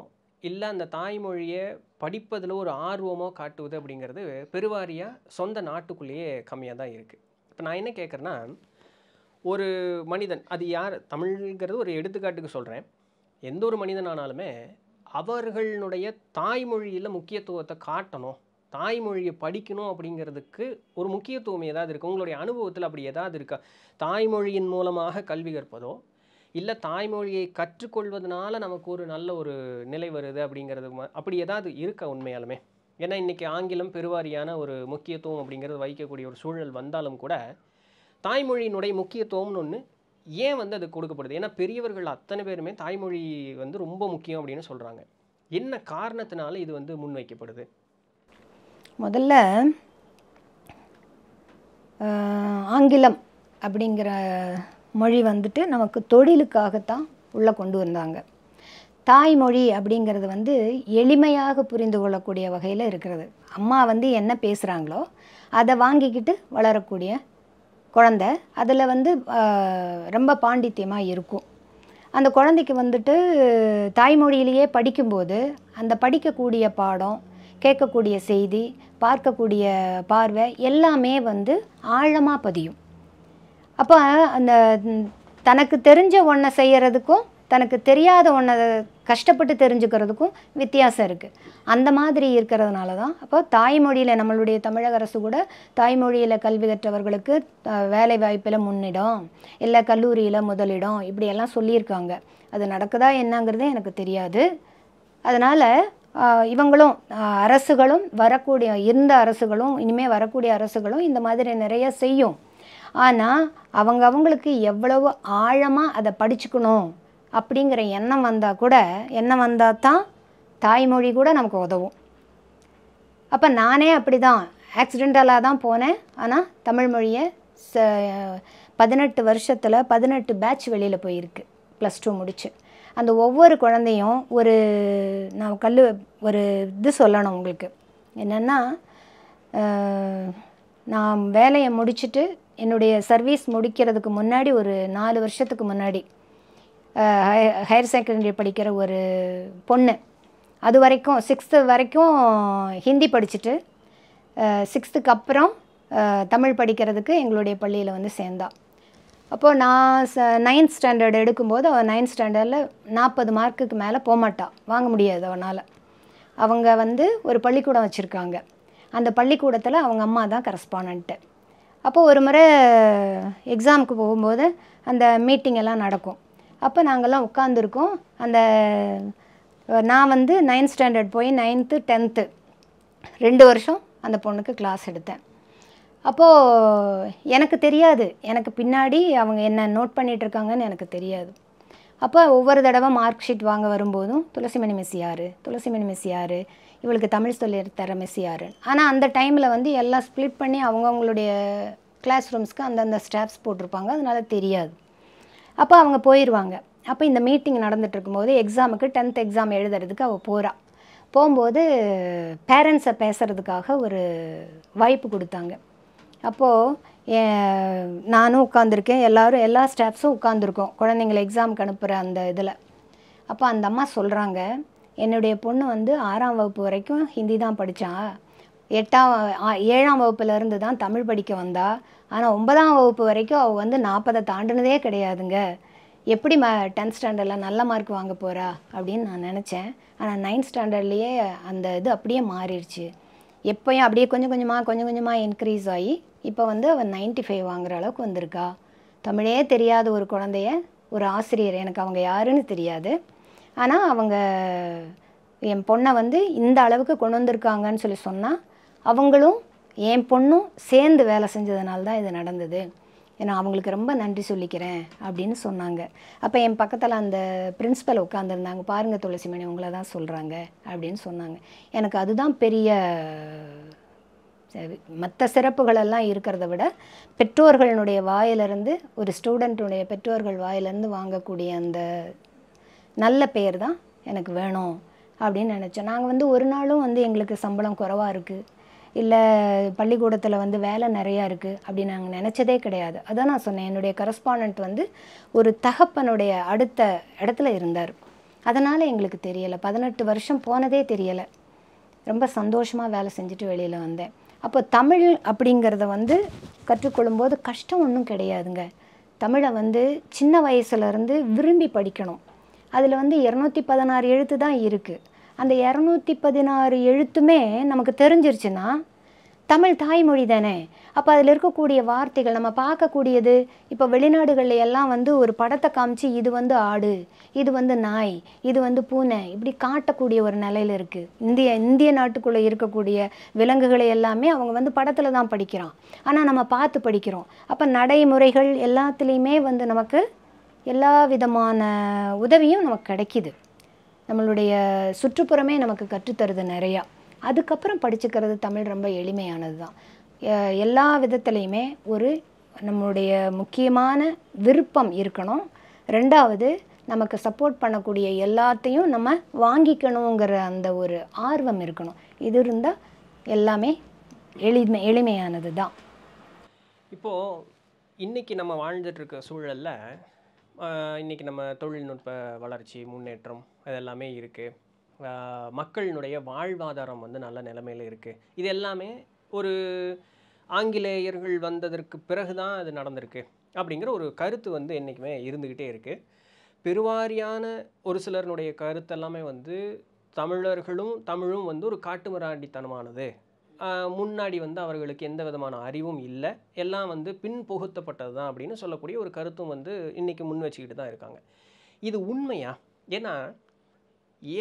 இல்லை அந்த தாய்மொழியை படிப்பதில் ஒரு ஆர்வமோ காட்டுவது அப்படிங்கிறது பெருவாரியாக சொந்த நாட்டுக்குள்ளேயே கம்மியாக தான் இருக்குது இப்போ நான் என்ன கேட்குறேன்னா ஒரு மனிதன் அது யார் தமிழ்ங்கிறது ஒரு எடுத்துக்காட்டுக்கு சொல்கிறேன் எந்த ஒரு மனிதன் ஆனாலுமே அவர்களுடைய தாய்மொழியில் முக்கியத்துவத்தை காட்டணும் தாய்மொழியை படிக்கணும் அப்படிங்கிறதுக்கு ஒரு முக்கியத்துவம் ஏதாவது இருக்குது உங்களுடைய அனுபவத்தில் அப்படி ஏதாவது இருக்கா தாய்மொழியின் மூலமாக கல்வி கற்பதோ இல்லை தாய்மொழியை கற்றுக்கொள்வதனால நமக்கு ஒரு நல்ல ஒரு நிலை வருது அப்படிங்கிறது அப்படி ஏதாவது இருக்கா உண்மையாலுமே ஏன்னா இன்றைக்கி ஆங்கிலம் பெருவாரியான ஒரு முக்கியத்துவம் அப்படிங்கிறது வைக்கக்கூடிய ஒரு சூழல் வந்தாலும் கூட தாய்மொழியினுடைய முக்கியத்துவம்னு ஒன்று ஏன் வந்து அது கொடுக்கப்படுது ஏன்னா பெரியவர்கள் அத்தனை பேருமே தாய்மொழி வந்து ரொம்ப முக்கியம் அப்படின்னு சொல்கிறாங்க என்ன காரணத்தினால இது வந்து முன்வைக்கப்படுது முதல்ல ஆங்கிலம் அப்படிங்கிற மொழி வந்துட்டு நமக்கு தொழிலுக்காகத்தான் உள்ளே கொண்டு வந்தாங்க தாய்மொழி அப்படிங்கிறது வந்து எளிமையாக புரிந்து கொள்ளக்கூடிய வகையில் இருக்கிறது அம்மா வந்து என்ன பேசுகிறாங்களோ அதை வாங்கிக்கிட்டு வளரக்கூடிய குழந்த அதில் வந்து ரொம்ப பாண்டித்யமாக இருக்கும் அந்த குழந்தைக்கு வந்துட்டு தாய்மொழியிலேயே படிக்கும்போது அந்த படிக்கக்கூடிய பாடம் கேட்கக்கூடிய செய்தி பார்க்கக்கூடிய பார்வை எல்லாமே வந்து ஆழமாக பதியும் அப்போ அந்த தனக்கு தெரிஞ்ச ஒன்றை செய்கிறதுக்கும் தனக்கு தெரியாத ஒன்றை கஷ்டப்பட்டு தெரிஞ்சுக்கிறதுக்கும் வித்தியாசம் இருக்குது அந்த மாதிரி இருக்கிறதுனால தான் அப்போ தாய்மொழியில் நம்மளுடைய தமிழக அரசு கூட தாய்மொழியில் கல்வி கற்றவர்களுக்கு வேலை வாய்ப்பில் முன்னிடம் இல்லை கல்லூரியில் முதலிடம் இப்படியெல்லாம் சொல்லியிருக்காங்க அது நடக்குதா என்னங்கிறது எனக்கு தெரியாது அதனால் இவங்களும் அரசுகளும் வரக்கூடிய இருந்த அரசுகளும் இனிமேல் வரக்கூடிய அரசுகளும் இந்த மாதிரி நிறைய செய்யும் ஆனால் அவங்க அவங்களுக்கு எவ்வளவு ஆழமாக அதை படிச்சுக்கணும் அப்படிங்கிற எண்ணம் வந்தால் கூட எண்ணம் வந்தால் தான் தாய்மொழி கூட நமக்கு உதவும் அப்போ நானே அப்படி தான் ஆக்சிடென்டலாக தான் போனேன் ஆனால் தமிழ் மொழியை ச பதினெட்டு வருஷத்தில் பதினெட்டு பேட்ச் வெளியில் போயிருக்கு ப்ளஸ் டூ முடிச்சு அந்த ஒவ்வொரு குழந்தையும் ஒரு நான் கல் ஒரு இது சொல்லணும் உங்களுக்கு என்னென்னா நான் வேலையை முடிச்சுட்டு என்னுடைய சர்வீஸ் முடிக்கிறதுக்கு முன்னாடி ஒரு நாலு வருஷத்துக்கு முன்னாடி ஹையர் செகண்டரி படிக்கிற ஒரு பொண்ணு அது வரைக்கும் சிக்ஸ்த்து வரைக்கும் ஹிந்தி படிச்சுட்டு சிக்ஸ்த்துக்கு அப்புறம் தமிழ் படிக்கிறதுக்கு எங்களுடைய பள்ளியில் வந்து சேர்ந்தா அப்போது நான் ச நைன்த் ஸ்டாண்டர்ட் எடுக்கும்போது அவள் நைன்த் ஸ்டாண்டர்டில் நாற்பது மார்க்குக்கு மேலே போகமாட்டாள் வாங்க முடியாது அவனால் அவங்க வந்து ஒரு பள்ளிக்கூடம் வச்சுருக்காங்க அந்த பள்ளிக்கூடத்தில் அவங்க அம்மா தான் கரஸ்பாண்ட்டு அப்போது ஒரு முறை எக்ஸாமுக்கு போகும்போது அந்த மீட்டிங் எல்லாம் நடக்கும் அப்போ நாங்கள்லாம் உட்காந்துருக்கோம் அந்த நான் வந்து நைன்த் ஸ்டாண்டர்ட் போய் நைன்த்து டென்த்து ரெண்டு வருஷம் அந்த பொண்ணுக்கு கிளாஸ் எடுத்தேன் அப்போது எனக்கு தெரியாது எனக்கு பின்னாடி அவங்க என்ன நோட் பண்ணிகிட்ருக்காங்கன்னு எனக்கு தெரியாது அப்போ ஒவ்வொரு தடவை மார்க் ஷீட் வாங்க வரும்போதும் துளசிமணி மிஸ் யார் துளசிமணி மிஸ் யார் இவளுக்கு தமிழ் தர மிஸ் யார் ஆனால் அந்த டைமில் வந்து எல்லாம் ஸ்ப்ளிட் பண்ணி அவங்கவுங்களுடைய கிளாஸ் ரூம்ஸ்க்கு அந்தந்த ஸ்டாஃப்ஸ் போட்டிருப்பாங்க அதனால் தெரியாது அப்போ அவங்க போயிடுவாங்க அப்போ இந்த மீட்டிங் நடந்துகிட்டு இருக்கும்போது எக்ஸாமுக்கு டென்த் எக்ஸாம் எழுதுறதுக்கு அவள் போகிறாள் போகும்போது பேரண்ட்ஸை பேசுகிறதுக்காக ஒரு வாய்ப்பு கொடுத்தாங்க அப்போது நானும் உட்காந்துருக்கேன் எல்லோரும் எல்லா ஸ்டாஃப்ஸும் உட்காந்துருக்கோம் குழந்தைங்களை எக்ஸாமுக்கு அனுப்புகிற அந்த இதில் அப்போ அந்த அம்மா சொல்கிறாங்க என்னுடைய பொண்ணு வந்து ஆறாம் வகுப்பு வரைக்கும் ஹிந்தி தான் படித்தா எட்டாம் ஏழாம் வகுப்புலேருந்து தான் தமிழ் படிக்க வந்தா ஆனால் ஒன்பதாம் வகுப்பு வரைக்கும் அவள் வந்து நாற்பதை தாண்டினதே கிடையாதுங்க எப்படி ம டென்த் ஸ்டாண்டர்டில் நல்ல மார்க் வாங்க போகிறா அப்படின்னு நான் நினச்சேன் ஆனால் நைன்த் ஸ்டாண்டர்ட்லேயே அந்த இது அப்படியே மாறிடுச்சு எப்போயும் அப்படியே கொஞ்சம் கொஞ்சமாக கொஞ்சம் கொஞ்சமாக இன்க்ரீஸ் ஆகி இப்போ வந்து அவன் நைன்ட்டி ஃபைவ் வாங்குற அளவுக்கு வந்திருக்கா தமிழே தெரியாத ஒரு குழந்தைய ஒரு ஆசிரியர் எனக்கு அவங்க யாருன்னு தெரியாது ஆனால் அவங்க என் பொண்ணை வந்து இந்த அளவுக்கு கொண்டு வந்திருக்காங்கன்னு சொல்லி சொன்னால் அவங்களும் என் பொண்ணும் சேர்ந்து வேலை செஞ்சதுனால தான் இது நடந்தது ஏன்னா அவங்களுக்கு ரொம்ப நன்றி சொல்லிக்கிறேன் அப்படின்னு சொன்னாங்க அப்போ என் பக்கத்தில் அந்த பிரின்ஸிபல் உட்காந்துருந்தாங்க பாருங்கள் துளசிமணி உங்களை தான் சொல்கிறாங்க அப்படின்னு சொன்னாங்க எனக்கு அதுதான் பெரிய மற்ற சிறப்புகளெல்லாம் இருக்கிறத விட பெற்றோர்களுடைய வாயிலிருந்து ஒரு ஸ்டூடெண்ட்டுடைய பெற்றோர்கள் வாயிலிருந்து வாங்கக்கூடிய அந்த நல்ல பெயர் தான் எனக்கு வேணும் அப்படின்னு நினச்சோம் நாங்கள் வந்து ஒரு நாளும் வந்து எங்களுக்கு சம்பளம் குறைவாக இருக்குது இல்லை பள்ளிக்கூடத்தில் வந்து வேலை நிறையா இருக்குது அப்படின்னு நாங்கள் நினச்சதே கிடையாது அதான் நான் சொன்னேன் என்னுடைய கரஸ்பாண்ட் வந்து ஒரு தகப்பனுடைய அடுத்த இடத்துல இருந்தார் அதனால் எங்களுக்கு தெரியலை பதினெட்டு வருஷம் போனதே தெரியலை ரொம்ப சந்தோஷமாக வேலை செஞ்சுட்டு வெளியில் வந்தேன் அப்போ தமிழ் அப்படிங்கிறத வந்து கற்றுக்கொள்ளும்போது கஷ்டம் ஒன்றும் கிடையாதுங்க தமிழை வந்து சின்ன வயசுலேருந்து விரும்பி படிக்கணும் அதில் வந்து இரநூத்தி பதினாறு எழுத்து தான் இருக்குது அந்த இரநூத்தி பதினாறு எழுத்துமே நமக்கு தெரிஞ்சிருச்சுன்னா தமிழ் தாய்மொழி தானே அப்போ அதில் இருக்கக்கூடிய வார்த்தைகள் நம்ம பார்க்கக்கூடியது இப்போ வெளிநாடுகளில் எல்லாம் வந்து ஒரு படத்தை காமிச்சு இது வந்து ஆடு இது வந்து நாய் இது வந்து பூனை இப்படி காட்டக்கூடிய ஒரு நிலையில் இருக்குது இந்திய இந்திய நாட்டுக்குள்ளே இருக்கக்கூடிய விலங்குகளை எல்லாமே அவங்க வந்து படத்தில் தான் படிக்கிறோம் ஆனால் நம்ம பார்த்து படிக்கிறோம் அப்போ நடைமுறைகள் எல்லாத்துலேயுமே வந்து நமக்கு எல்லா விதமான உதவியும் நமக்கு கிடைக்கிது நம்மளுடைய சுற்றுப்புறமே நமக்கு கற்றுத்தருது நிறையா அதுக்கப்புறம் படிச்சுக்கிறது தமிழ் ரொம்ப எளிமையானது தான் எல்லா விதத்துலேயுமே ஒரு நம்மளுடைய முக்கியமான விருப்பம் இருக்கணும் ரெண்டாவது நமக்கு சப்போர்ட் பண்ணக்கூடிய எல்லாத்தையும் நம்ம வாங்கிக்கணுங்கிற அந்த ஒரு ஆர்வம் இருக்கணும் இது இருந்தால் எல்லாமே எளிமை எளிமையானது தான் இப்போது இன்றைக்கி நம்ம வாழ்ந்துட்டுருக்க சூழலில் இன்றைக்கி நம்ம தொழில்நுட்ப வளர்ச்சி முன்னேற்றம் இதெல்லாமே இருக்குது மக்களினுடைய வாழ்வாதாரம் வந்து நல்ல நிலைமையில் இருக்குது இது எல்லாமே ஒரு ஆங்கிலேயர்கள் வந்ததற்கு பிறகு தான் அது நடந்திருக்கு அப்படிங்கிற ஒரு கருத்து வந்து என்றைக்குமே இருந்துக்கிட்டே இருக்குது பெருவாரியான ஒரு சிலருடைய கருத்தெல்லாமே வந்து தமிழர்களும் தமிழும் வந்து ஒரு காட்டுமிராண்டித்தனமானது முன்னாடி வந்து அவர்களுக்கு எந்த விதமான அறிவும் இல்லை எல்லாம் வந்து பின் புகுத்தப்பட்டது தான் அப்படின்னு சொல்லக்கூடிய ஒரு கருத்தும் வந்து இன்றைக்கி முன் வச்சுக்கிட்டு தான் இருக்காங்க இது உண்மையா ஏன்னா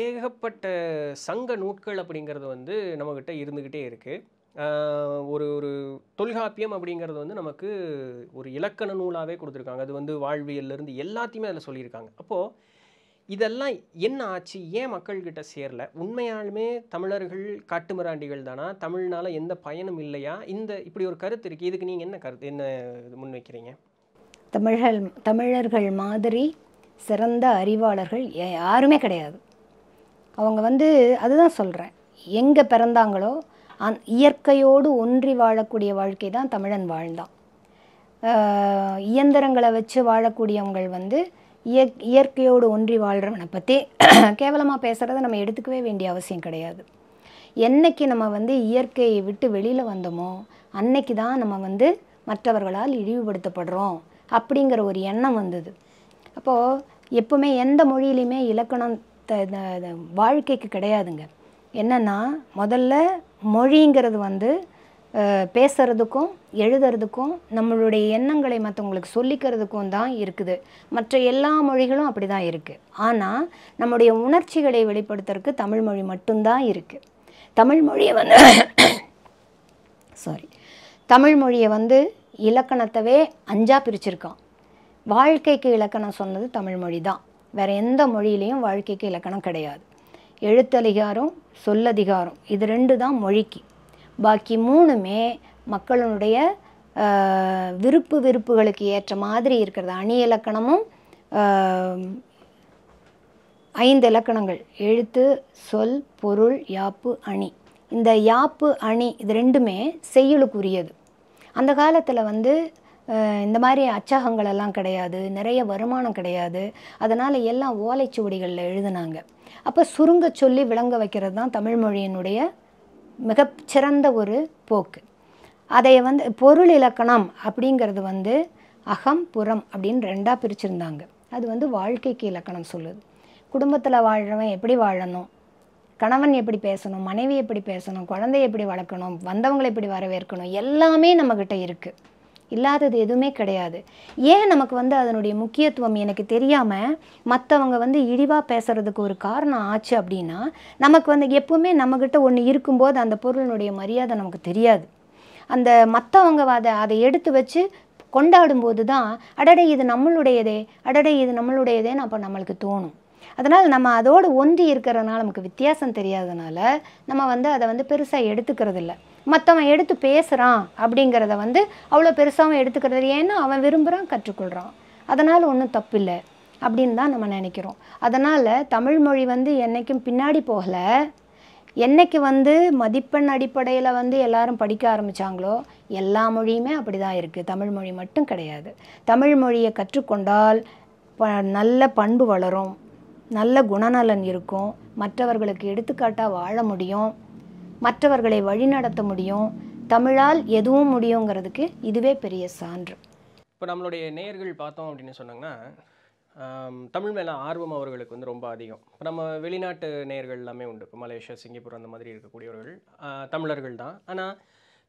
ஏகப்பட்ட சங்க நூட்கள் அப்படிங்கிறது வந்து நம்மக்கிட்ட இருந்துக்கிட்டே இருக்குது ஒரு ஒரு தொல்காப்பியம் அப்படிங்கிறது வந்து நமக்கு ஒரு இலக்கண நூலாகவே கொடுத்துருக்காங்க அது வந்து வாழ்வியல்லேருந்து எல்லாத்தையுமே அதில் சொல்லியிருக்காங்க அப்போது இதெல்லாம் என்ன ஆச்சு ஏன் மக்கள்கிட்ட சேரல உண்மையாலுமே தமிழர்கள் காட்டுமிராண்டிகள் தானா தமிழ்னால எந்த பயனும் இல்லையா இந்த இப்படி ஒரு கருத்து இருக்குது இதுக்கு நீங்கள் என்ன கருத்து என்ன முன்வைக்கிறீங்க தமிழர்கள் தமிழர்கள் மாதிரி சிறந்த அறிவாளர்கள் யாருமே கிடையாது அவங்க வந்து அதுதான் சொல்கிறேன் எங்கே பிறந்தாங்களோ அந் இயற்கையோடு ஒன்றி வாழக்கூடிய வாழ்க்கை தான் தமிழன் வாழ்ந்தான் இயந்திரங்களை வச்சு வாழக்கூடியவங்கள் வந்து இயற் இயற்கையோடு ஒன்றி வாழ்கிறவனை பற்றி கேவலமாக பேசுகிறத நம்ம எடுத்துக்கவே வேண்டிய அவசியம் கிடையாது என்றைக்கு நம்ம வந்து இயற்கையை விட்டு வெளியில் வந்தோமோ அன்னைக்கு தான் நம்ம வந்து மற்றவர்களால் இழிவுபடுத்தப்படுறோம் அப்படிங்கிற ஒரு எண்ணம் வந்தது அப்போது எப்பவுமே எந்த மொழியிலையுமே இலக்கணம் வாழ்க்கைக்கு கிடையாதுங்க என்னென்னா முதல்ல மொழிங்கிறது வந்து பேசுகிறதுக்கும் எழுதுறதுக்கும் நம்மளுடைய எண்ணங்களை மற்றவங்களுக்கு சொல்லிக்கிறதுக்கும் தான் இருக்குது மற்ற எல்லா மொழிகளும் அப்படி தான் இருக்குது ஆனால் நம்முடைய உணர்ச்சிகளை வெளிப்படுத்துறதுக்கு தமிழ் மொழி மட்டும்தான் இருக்குது தமிழ் மொழியை வந்து சாரி தமிழ் மொழியை வந்து இலக்கணத்தவே அஞ்சாக பிரிச்சிருக்கான் வாழ்க்கைக்கு இலக்கணம் சொன்னது தமிழ் மொழி தான் வேறு எந்த மொழியிலையும் வாழ்க்கைக்கு இலக்கணம் கிடையாது எழுத்ததிகாரம் சொல்லதிகாரம் இது ரெண்டு தான் மொழிக்கு பாக்கி மூணுமே மக்களினுடைய விருப்பு விருப்புகளுக்கு ஏற்ற மாதிரி இருக்கிறது அணி இலக்கணமும் ஐந்து இலக்கணங்கள் எழுத்து சொல் பொருள் யாப்பு அணி இந்த யாப்பு அணி இது ரெண்டுமே செய்யலுக்குரியது அந்த காலத்தில் வந்து இந்த மாதிரி அச்சகங்கள் எல்லாம் கிடையாது நிறைய வருமானம் கிடையாது அதனால் எல்லாம் ஓலைச்சுவடிகளில் எழுதுனாங்க அப்போ சுருங்க சொல்லி விளங்க வைக்கிறது தான் தமிழ்மொழியினுடைய மிகச்சிறந்த ஒரு போக்கு அதை வந்து பொருள் இலக்கணம் அப்படிங்கிறது வந்து அகம் புறம் அப்படின்னு ரெண்டாக பிரிச்சுருந்தாங்க அது வந்து வாழ்க்கைக்கு இலக்கணம் சொல்லுது குடும்பத்தில் வாழ்கிறவன் எப்படி வாழணும் கணவன் எப்படி பேசணும் மனைவி எப்படி பேசணும் குழந்தைய எப்படி வளர்க்கணும் வந்தவங்களை எப்படி வரவேற்கணும் எல்லாமே நம்மக்கிட்ட இருக்குது இல்லாதது எதுவுமே கிடையாது ஏன் நமக்கு வந்து அதனுடைய முக்கியத்துவம் எனக்கு தெரியாமல் மற்றவங்க வந்து இழிவாக பேசுகிறதுக்கு ஒரு காரணம் ஆச்சு அப்படின்னா நமக்கு வந்து எப்போவுமே நம்மக்கிட்ட ஒன்று இருக்கும்போது அந்த பொருளினுடைய மரியாதை நமக்கு தெரியாது அந்த மற்றவங்க அதை அதை எடுத்து வச்சு கொண்டாடும் போது தான் அடடே இது நம்மளுடையதே அடடே இது நம்மளுடையதேன்னு அப்போ நம்மளுக்கு தோணும் அதனால் நம்ம அதோடு ஒன்றி இருக்கிறதுனால நமக்கு வித்தியாசம் தெரியாததுனால நம்ம வந்து அதை வந்து பெருசாக எடுத்துக்கிறது இல்லை மற்றவன் எடுத்து பேசுகிறான் அப்படிங்கிறத வந்து அவ்வளோ பெருசாக அவன் எடுத்துக்கிறது ஏன்னா அவன் விரும்புகிறான் கற்றுக்கொள்கிறான் அதனால் ஒன்றும் தப்பில்லை அப்படின்னு தான் நம்ம நினைக்கிறோம் அதனால் தமிழ் மொழி வந்து என்றைக்கும் பின்னாடி போகலை என்றைக்கு வந்து மதிப்பெண் அடிப்படையில் வந்து எல்லாரும் படிக்க ஆரம்பித்தாங்களோ எல்லா மொழியுமே அப்படி தான் இருக்குது தமிழ் மொழி மட்டும் கிடையாது தமிழ் மொழியை கற்றுக்கொண்டால் ப நல்ல பண்பு வளரும் நல்ல குணநலன் இருக்கும் மற்றவர்களுக்கு எடுத்துக்காட்டாக வாழ முடியும் மற்றவர்களை வழிநடத்த முடியும் தமிழால் எதுவும் முடியுங்கிறதுக்கு இதுவே பெரிய சான்று இப்போ நம்மளுடைய நேயர்கள் பார்த்தோம் அப்படின்னு சொன்னாங்கன்னா தமிழ் மேலே ஆர்வம் அவர்களுக்கு வந்து ரொம்ப அதிகம் இப்போ நம்ம வெளிநாட்டு நேர்கள் எல்லாமே உண்டு இப்போ மலேசியா சிங்கப்பூர் அந்த மாதிரி இருக்கக்கூடியவர்கள் தமிழர்கள் தான் ஆனால்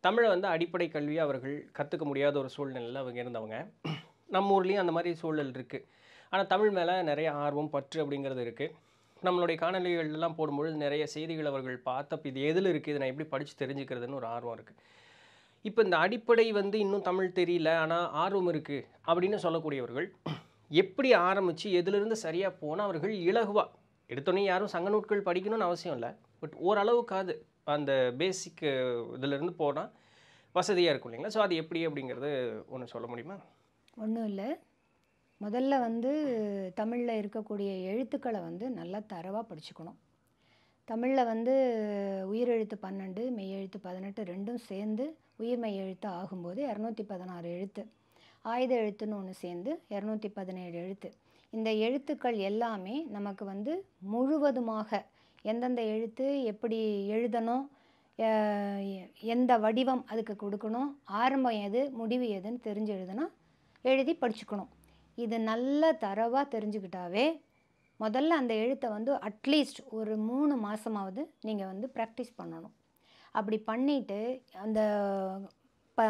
தமிழை வந்து அடிப்படை கல்வியை அவர்கள் கற்றுக்க முடியாத ஒரு சூழ்நிலையில் அவங்க இருந்தவங்க நம்ம ஊர்லேயும் அந்த மாதிரி சூழல் இருக்குது ஆனால் தமிழ் மேலே நிறைய ஆர்வம் பற்று அப்படிங்கிறது இருக்குது நம்மளுடைய காணொலிகள்லாம் போடும்பொழுது நிறைய செய்திகள் அவர்கள் பார்த்தப்ப இது எதில் இருக்குது இதை நான் எப்படி படித்து தெரிஞ்சுக்கிறதுன்னு ஒரு ஆர்வம் இருக்குது இப்போ இந்த அடிப்படை வந்து இன்னும் தமிழ் தெரியல ஆனால் ஆர்வம் இருக்குது அப்படின்னு சொல்லக்கூடியவர்கள் எப்படி ஆரம்பித்து எதிலிருந்து சரியாக போனால் அவர்கள் இலகுவாக எடுத்தோடனே யாரும் சங்க நூட்கள் படிக்கணும்னு அவசியம் இல்லை பட் ஓரளவுக்காது அந்த பேசிக்கு இதிலிருந்து போனால் வசதியாக இருக்கும் இல்லைங்களா ஸோ அது எப்படி அப்படிங்கிறது ஒன்று சொல்ல முடியுமா ஒன்றும் இல்லை முதல்ல வந்து தமிழில் இருக்கக்கூடிய எழுத்துக்களை வந்து நல்லா தரவாக படிச்சுக்கணும் தமிழில் வந்து உயிரெழுத்து பன்னெண்டு மெய்யெழுத்து பதினெட்டு ரெண்டும் சேர்ந்து மெய் எழுத்து ஆகும்போது இரநூத்தி பதினாறு எழுத்து ஆயுத எழுத்துன்னு ஒன்று சேர்ந்து இரநூத்தி பதினேழு எழுத்து இந்த எழுத்துக்கள் எல்லாமே நமக்கு வந்து முழுவதுமாக எந்தெந்த எழுத்து எப்படி எழுதணும் எந்த வடிவம் அதுக்கு கொடுக்கணும் ஆரம்பம் எது முடிவு எதுன்னு தெரிஞ்சு எழுதுனா எழுதி படிச்சுக்கணும் இதை நல்ல தரவாக தெரிஞ்சுக்கிட்டாவே முதல்ல அந்த எழுத்தை வந்து அட்லீஸ்ட் ஒரு மூணு மாதமாவது நீங்கள் வந்து ப்ராக்டிஸ் பண்ணணும் அப்படி பண்ணிவிட்டு அந்த ப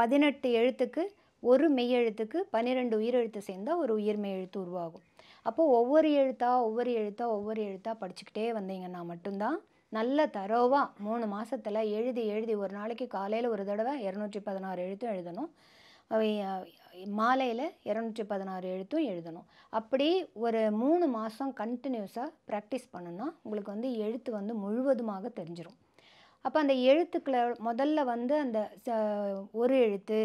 பதினெட்டு எழுத்துக்கு ஒரு மெய்யெழுத்துக்கு பன்னிரெண்டு உயிரெழுத்து சேர்ந்தால் ஒரு உயிர் எழுத்து உருவாகும் அப்போது ஒவ்வொரு எழுத்தாக ஒவ்வொரு எழுத்தாக ஒவ்வொரு எழுத்தாக படிச்சுக்கிட்டே வந்தீங்கன்னா மட்டும்தான் நல்ல தரோவாக மூணு மாதத்தில் எழுதி எழுதி ஒரு நாளைக்கு காலையில் ஒரு தடவை இரநூற்றி பதினாறு எழுத்தும் எழுதணும் மாலையில் இரநூற்றி பதினாறு எழுத்தும் எழுதணும் அப்படி ஒரு மூணு மாதம் கண்டினியூஸாக ப்ராக்டிஸ் பண்ணோன்னா உங்களுக்கு வந்து எழுத்து வந்து முழுவதுமாக தெரிஞ்சிடும் அப்போ அந்த எழுத்துக்களை முதல்ல வந்து அந்த ஒரு எழுத்து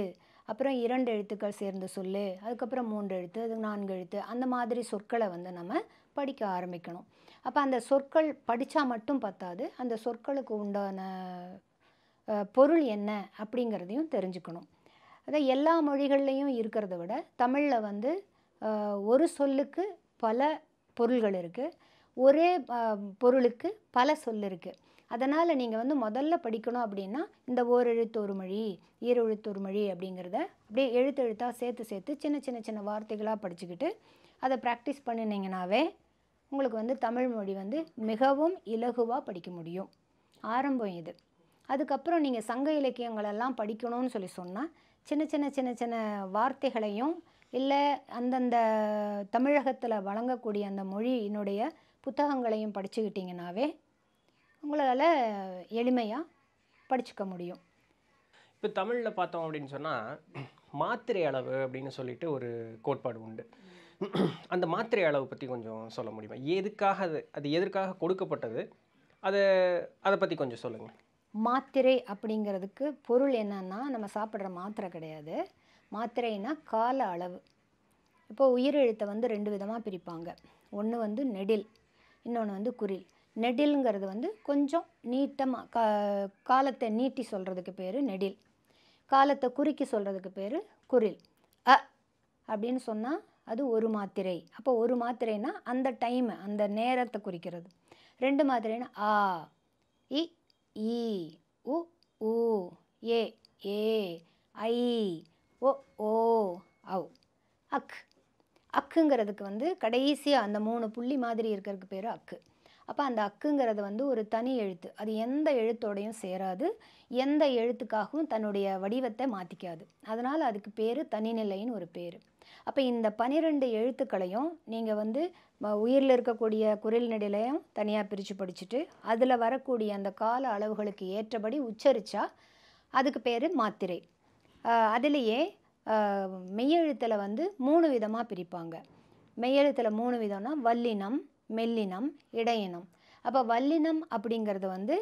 அப்புறம் இரண்டு எழுத்துக்கள் சேர்ந்து சொல்லு அதுக்கப்புறம் மூன்று எழுத்து அது நான்கு எழுத்து அந்த மாதிரி சொற்களை வந்து நம்ம படிக்க ஆரம்பிக்கணும் அப்போ அந்த சொற்கள் படித்தா மட்டும் பத்தாது அந்த சொற்களுக்கு உண்டான பொருள் என்ன அப்படிங்கிறதையும் தெரிஞ்சுக்கணும் அதான் எல்லா மொழிகள்லேயும் இருக்கிறத விட தமிழில் வந்து ஒரு சொல்லுக்கு பல பொருள்கள் இருக்குது ஒரே பொருளுக்கு பல சொல் இருக்குது அதனால் நீங்கள் வந்து முதல்ல படிக்கணும் அப்படின்னா இந்த ஓரெழுத்தொரு மொழி ஈரெழுத்தொரு மொழி அப்படிங்கிறத அப்படியே எழுத்து எழுத்தாக சேர்த்து சேர்த்து சின்ன சின்ன சின்ன வார்த்தைகளாக படிச்சுக்கிட்டு அதை ப்ராக்டிஸ் பண்ணினீங்கனாவே உங்களுக்கு வந்து தமிழ் மொழி வந்து மிகவும் இலகுவாக படிக்க முடியும் ஆரம்பம் இது அதுக்கப்புறம் நீங்கள் சங்க இலக்கியங்களெல்லாம் படிக்கணும்னு சொல்லி சொன்னால் சின்ன சின்ன சின்ன சின்ன வார்த்தைகளையும் இல்லை அந்தந்த தமிழகத்தில் வழங்கக்கூடிய அந்த மொழியினுடைய புத்தகங்களையும் படிச்சுக்கிட்டிங்கனாவே உங்களால் எளிமையாக படிச்சுக்க முடியும் இப்போ தமிழில் பார்த்தோம் அப்படின்னு சொன்னால் மாத்திரை அளவு அப்படின்னு சொல்லிட்டு ஒரு கோட்பாடு உண்டு அந்த மாத்திரை அளவு பற்றி கொஞ்சம் சொல்ல முடியுமா எதுக்காக அது அது எதற்காக கொடுக்கப்பட்டது அதை அதை பற்றி கொஞ்சம் சொல்லுங்கள் மாத்திரை அப்படிங்கிறதுக்கு பொருள் என்னன்னா நம்ம சாப்பிட்ற மாத்திரை கிடையாது மாத்திரைனா கால அளவு இப்போ உயிரெழுத்தை வந்து ரெண்டு விதமாக பிரிப்பாங்க ஒன்று வந்து நெடில் இன்னொன்று வந்து குரில் நெடில்ங்கிறது வந்து கொஞ்சம் நீட்டமாக கா காலத்தை நீட்டி சொல்கிறதுக்கு பேர் நெடில் காலத்தை குறுக்கி சொல்கிறதுக்கு பேர் குரில் அ அப்படின்னு சொன்னால் அது ஒரு மாத்திரை அப்போ ஒரு மாத்திரைனா அந்த டைமை அந்த நேரத்தை குறிக்கிறது ரெண்டு மாத்திரைனா ஆ இ ఈ உ ఊ ஏ ஏ ஐ ஓ ஓ அவ் அக் அக்குங்கிறதுக்கு வந்து கடைசியாக அந்த மூணு புள்ளி மாதிரி இருக்கிறதுக்கு பேர் அக்கு அப்போ அந்த அக்குங்கிறது வந்து ஒரு தனி எழுத்து அது எந்த எழுத்தோடையும் சேராது எந்த எழுத்துக்காகவும் தன்னுடைய வடிவத்தை மாற்றிக்காது அதனால் அதுக்கு பேர் தனிநிலைன்னு ஒரு பேர் அப்போ இந்த பனிரெண்டு எழுத்துக்களையும் நீங்கள் வந்து உயிரில் இருக்கக்கூடிய குரல் நடையிலையும் தனியாக பிரித்து படிச்சுட்டு அதில் வரக்கூடிய அந்த கால அளவுகளுக்கு ஏற்றபடி உச்சரித்தா அதுக்கு பேர் மாத்திரை அதுலேயே மெய்யெழுத்தில் வந்து மூணு விதமாக பிரிப்பாங்க மெய்யெழுத்தில் மூணு விதம்னா வல்லினம் மெல்லினம் இடையினம் அப்போ வல்லினம் அப்படிங்கிறது வந்து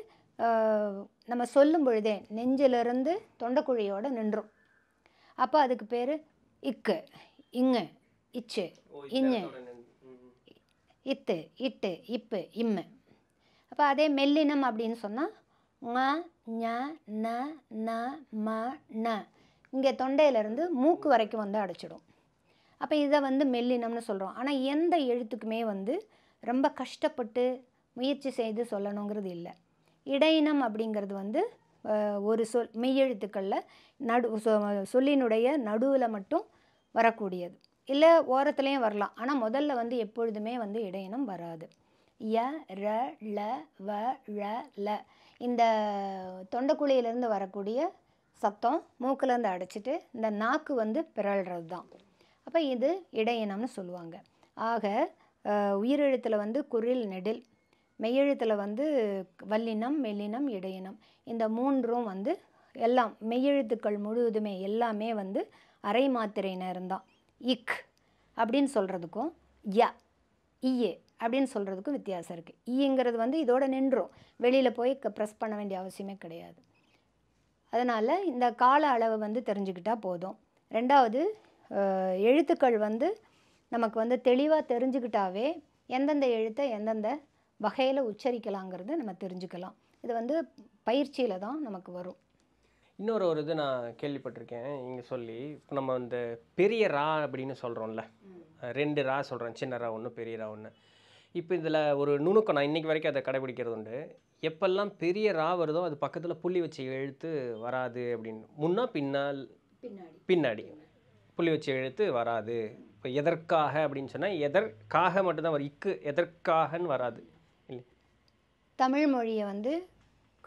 நம்ம சொல்லும் பொழுதே நெஞ்சிலிருந்து தொண்டைக்குழியோடு நின்றோம் அப்போ அதுக்கு பேர் இக்கு இங்கு இச்சு இஞ்சு இத்து இட்டு இப்பு இம்மு அப்போ அதே மெல்லினம் அப்படின்னு சொன்னால் ஞ ந ந ம ந இங்கே தொண்டையிலேருந்து மூக்கு வரைக்கும் வந்து அடைச்சிடும் அப்போ இதை வந்து மெல்லினம்னு சொல்கிறோம் ஆனால் எந்த எழுத்துக்குமே வந்து ரொம்ப கஷ்டப்பட்டு முயற்சி செய்து சொல்லணுங்கிறது இல்லை இடையினம் அப்படிங்கிறது வந்து ஒரு சொல் மெய்யெழுத்துக்களில் நடு சொல்லினுடைய நடுவில் மட்டும் வரக்கூடியது இல்லை ஓரத்துலேயும் வரலாம் ஆனால் முதல்ல வந்து எப்பொழுதுமே வந்து இடையினம் வராது ய ர ல வ ழ ல இந்த தொண்டைக்குழியிலேருந்து வரக்கூடிய சத்தம் மூக்கிலேருந்து அடைச்சிட்டு இந்த நாக்கு வந்து பிறழ்கிறது தான் அப்போ இது இடையினம்னு சொல்லுவாங்க ஆக உயிரெழுத்தில் வந்து குரில் நெடில் மெய்யெழுத்தில் வந்து வல்லினம் மெல்லினம் இடையினம் இந்த மூன்றும் வந்து எல்லாம் மெய்யெழுத்துக்கள் முழுவதுமே எல்லாமே வந்து அரை மாத்திரை நேரம் தான் இக் அப்படின்னு சொல்கிறதுக்கும் ய இஏ அப்படின்னு சொல்கிறதுக்கும் வித்தியாசம் இருக்குது ஈங்கிறது வந்து இதோட நின்றோம் வெளியில் போய் ப்ரெஸ் பண்ண வேண்டிய அவசியமே கிடையாது அதனால் இந்த கால அளவு வந்து தெரிஞ்சுக்கிட்டால் போதும் ரெண்டாவது எழுத்துக்கள் வந்து நமக்கு வந்து தெளிவாக தெரிஞ்சுக்கிட்டாவே எந்தெந்த எழுத்தை எந்தெந்த வகையில் உச்சரிக்கலாங்கிறது நம்ம தெரிஞ்சுக்கலாம் இது வந்து பயிற்சியில் தான் நமக்கு வரும் இன்னொரு ஒரு இது நான் கேள்விப்பட்டிருக்கேன் இங்கே சொல்லி இப்போ நம்ம இந்த பெரிய ரா அப்படின்னு சொல்கிறோம்ல ரெண்டு ரா சொல்கிறோம் சின்ன ரா ஒன்று பெரிய ரா ஒன்று இப்போ இதில் ஒரு நுணுக்கம் நான் இன்றைக்கி வரைக்கும் அதை கடைபிடிக்கிறது உண்டு எப்பெல்லாம் பெரிய ரா வருதோ அது பக்கத்தில் புள்ளி வச்சு எழுத்து வராது அப்படின்னு முன்னா பின்னால் பின்னாடி புள்ளி வச்சு எழுத்து வராது இப்போ எதற்காக அப்படின்னு சொன்னால் எதற்காக மட்டும்தான் வரும் இக்கு எதற்காகன்னு வராது இல்லை தமிழ் மொழியை வந்து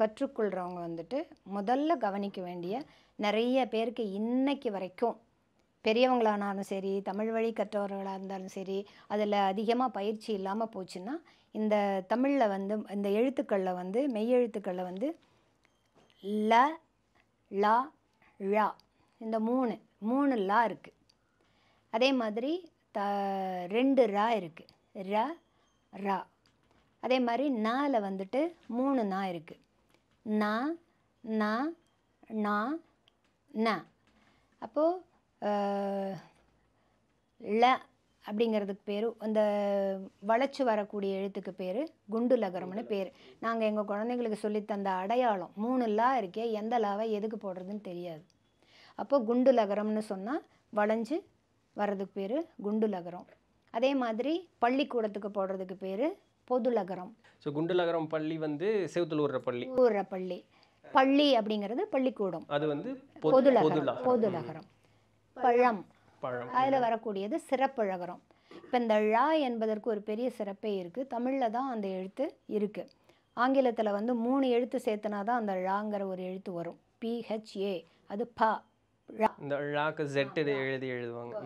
கற்றுக்கொள்கிறவங்க வந்துட்டு முதல்ல கவனிக்க வேண்டிய நிறைய பேருக்கு இன்னைக்கு வரைக்கும் பெரியவங்களானாலும் சரி தமிழ் வழி கற்றவர்களாக இருந்தாலும் சரி அதில் அதிகமாக பயிற்சி இல்லாமல் போச்சுன்னா இந்த தமிழில் வந்து இந்த எழுத்துக்களில் வந்து மெய்யெழுத்துக்களில் வந்து ல லா ழா இந்த மூணு மூணு லா இருக்குது அதே மாதிரி த ரெண்டு ரா இருக்குது ர ரா அதே மாதிரி நாவில் வந்துட்டு மூணு நா இருக்குது ந ந நா ந அப்போது ல அப்படிங்கிறதுக்கு பேர் அந்த வளைச்சு வரக்கூடிய எழுத்துக்கு பேர் குண்டு லகரம்னு பேர் நாங்கள் எங்கள் குழந்தைங்களுக்கு சொல்லித்தந்த அடையாளம் மூணு லா இருக்கே எந்த லாவை எதுக்கு போடுறதுன்னு தெரியாது அப்போ குண்டு லகரம்னு சொன்னால் வளைஞ்சு வர்றதுக்கு பேர் குண்டு லகரம் அதே மாதிரி பள்ளிக்கூடத்துக்கு போடுறதுக்கு பேர் பொது லகரம் ஸோ குண்டலகரம் பள்ளி வந்து செவத்தில் ஊர்ற பள்ளி ஊர்ற பள்ளி பள்ளி அப்படிங்கிறது பள்ளிக்கூடம் அது வந்து பொதுலகரம் பொதுலகரம் பழம் பழம் அதில் வரக்கூடியது சிறப்பழகரம் இப்போ இந்த ழா என்பதற்கு ஒரு பெரிய சிறப்பே இருக்குது தமிழில் தான் அந்த எழுத்து இருக்குது ஆங்கிலத்தில் வந்து மூணு எழுத்து சேர்த்தனா தான் அந்த ழாங்கிற ஒரு எழுத்து வரும் பிஹெச்ஏ அது ப இந்த ழாக்கு ஜெட்டு எழுதி எழுதுவாங்க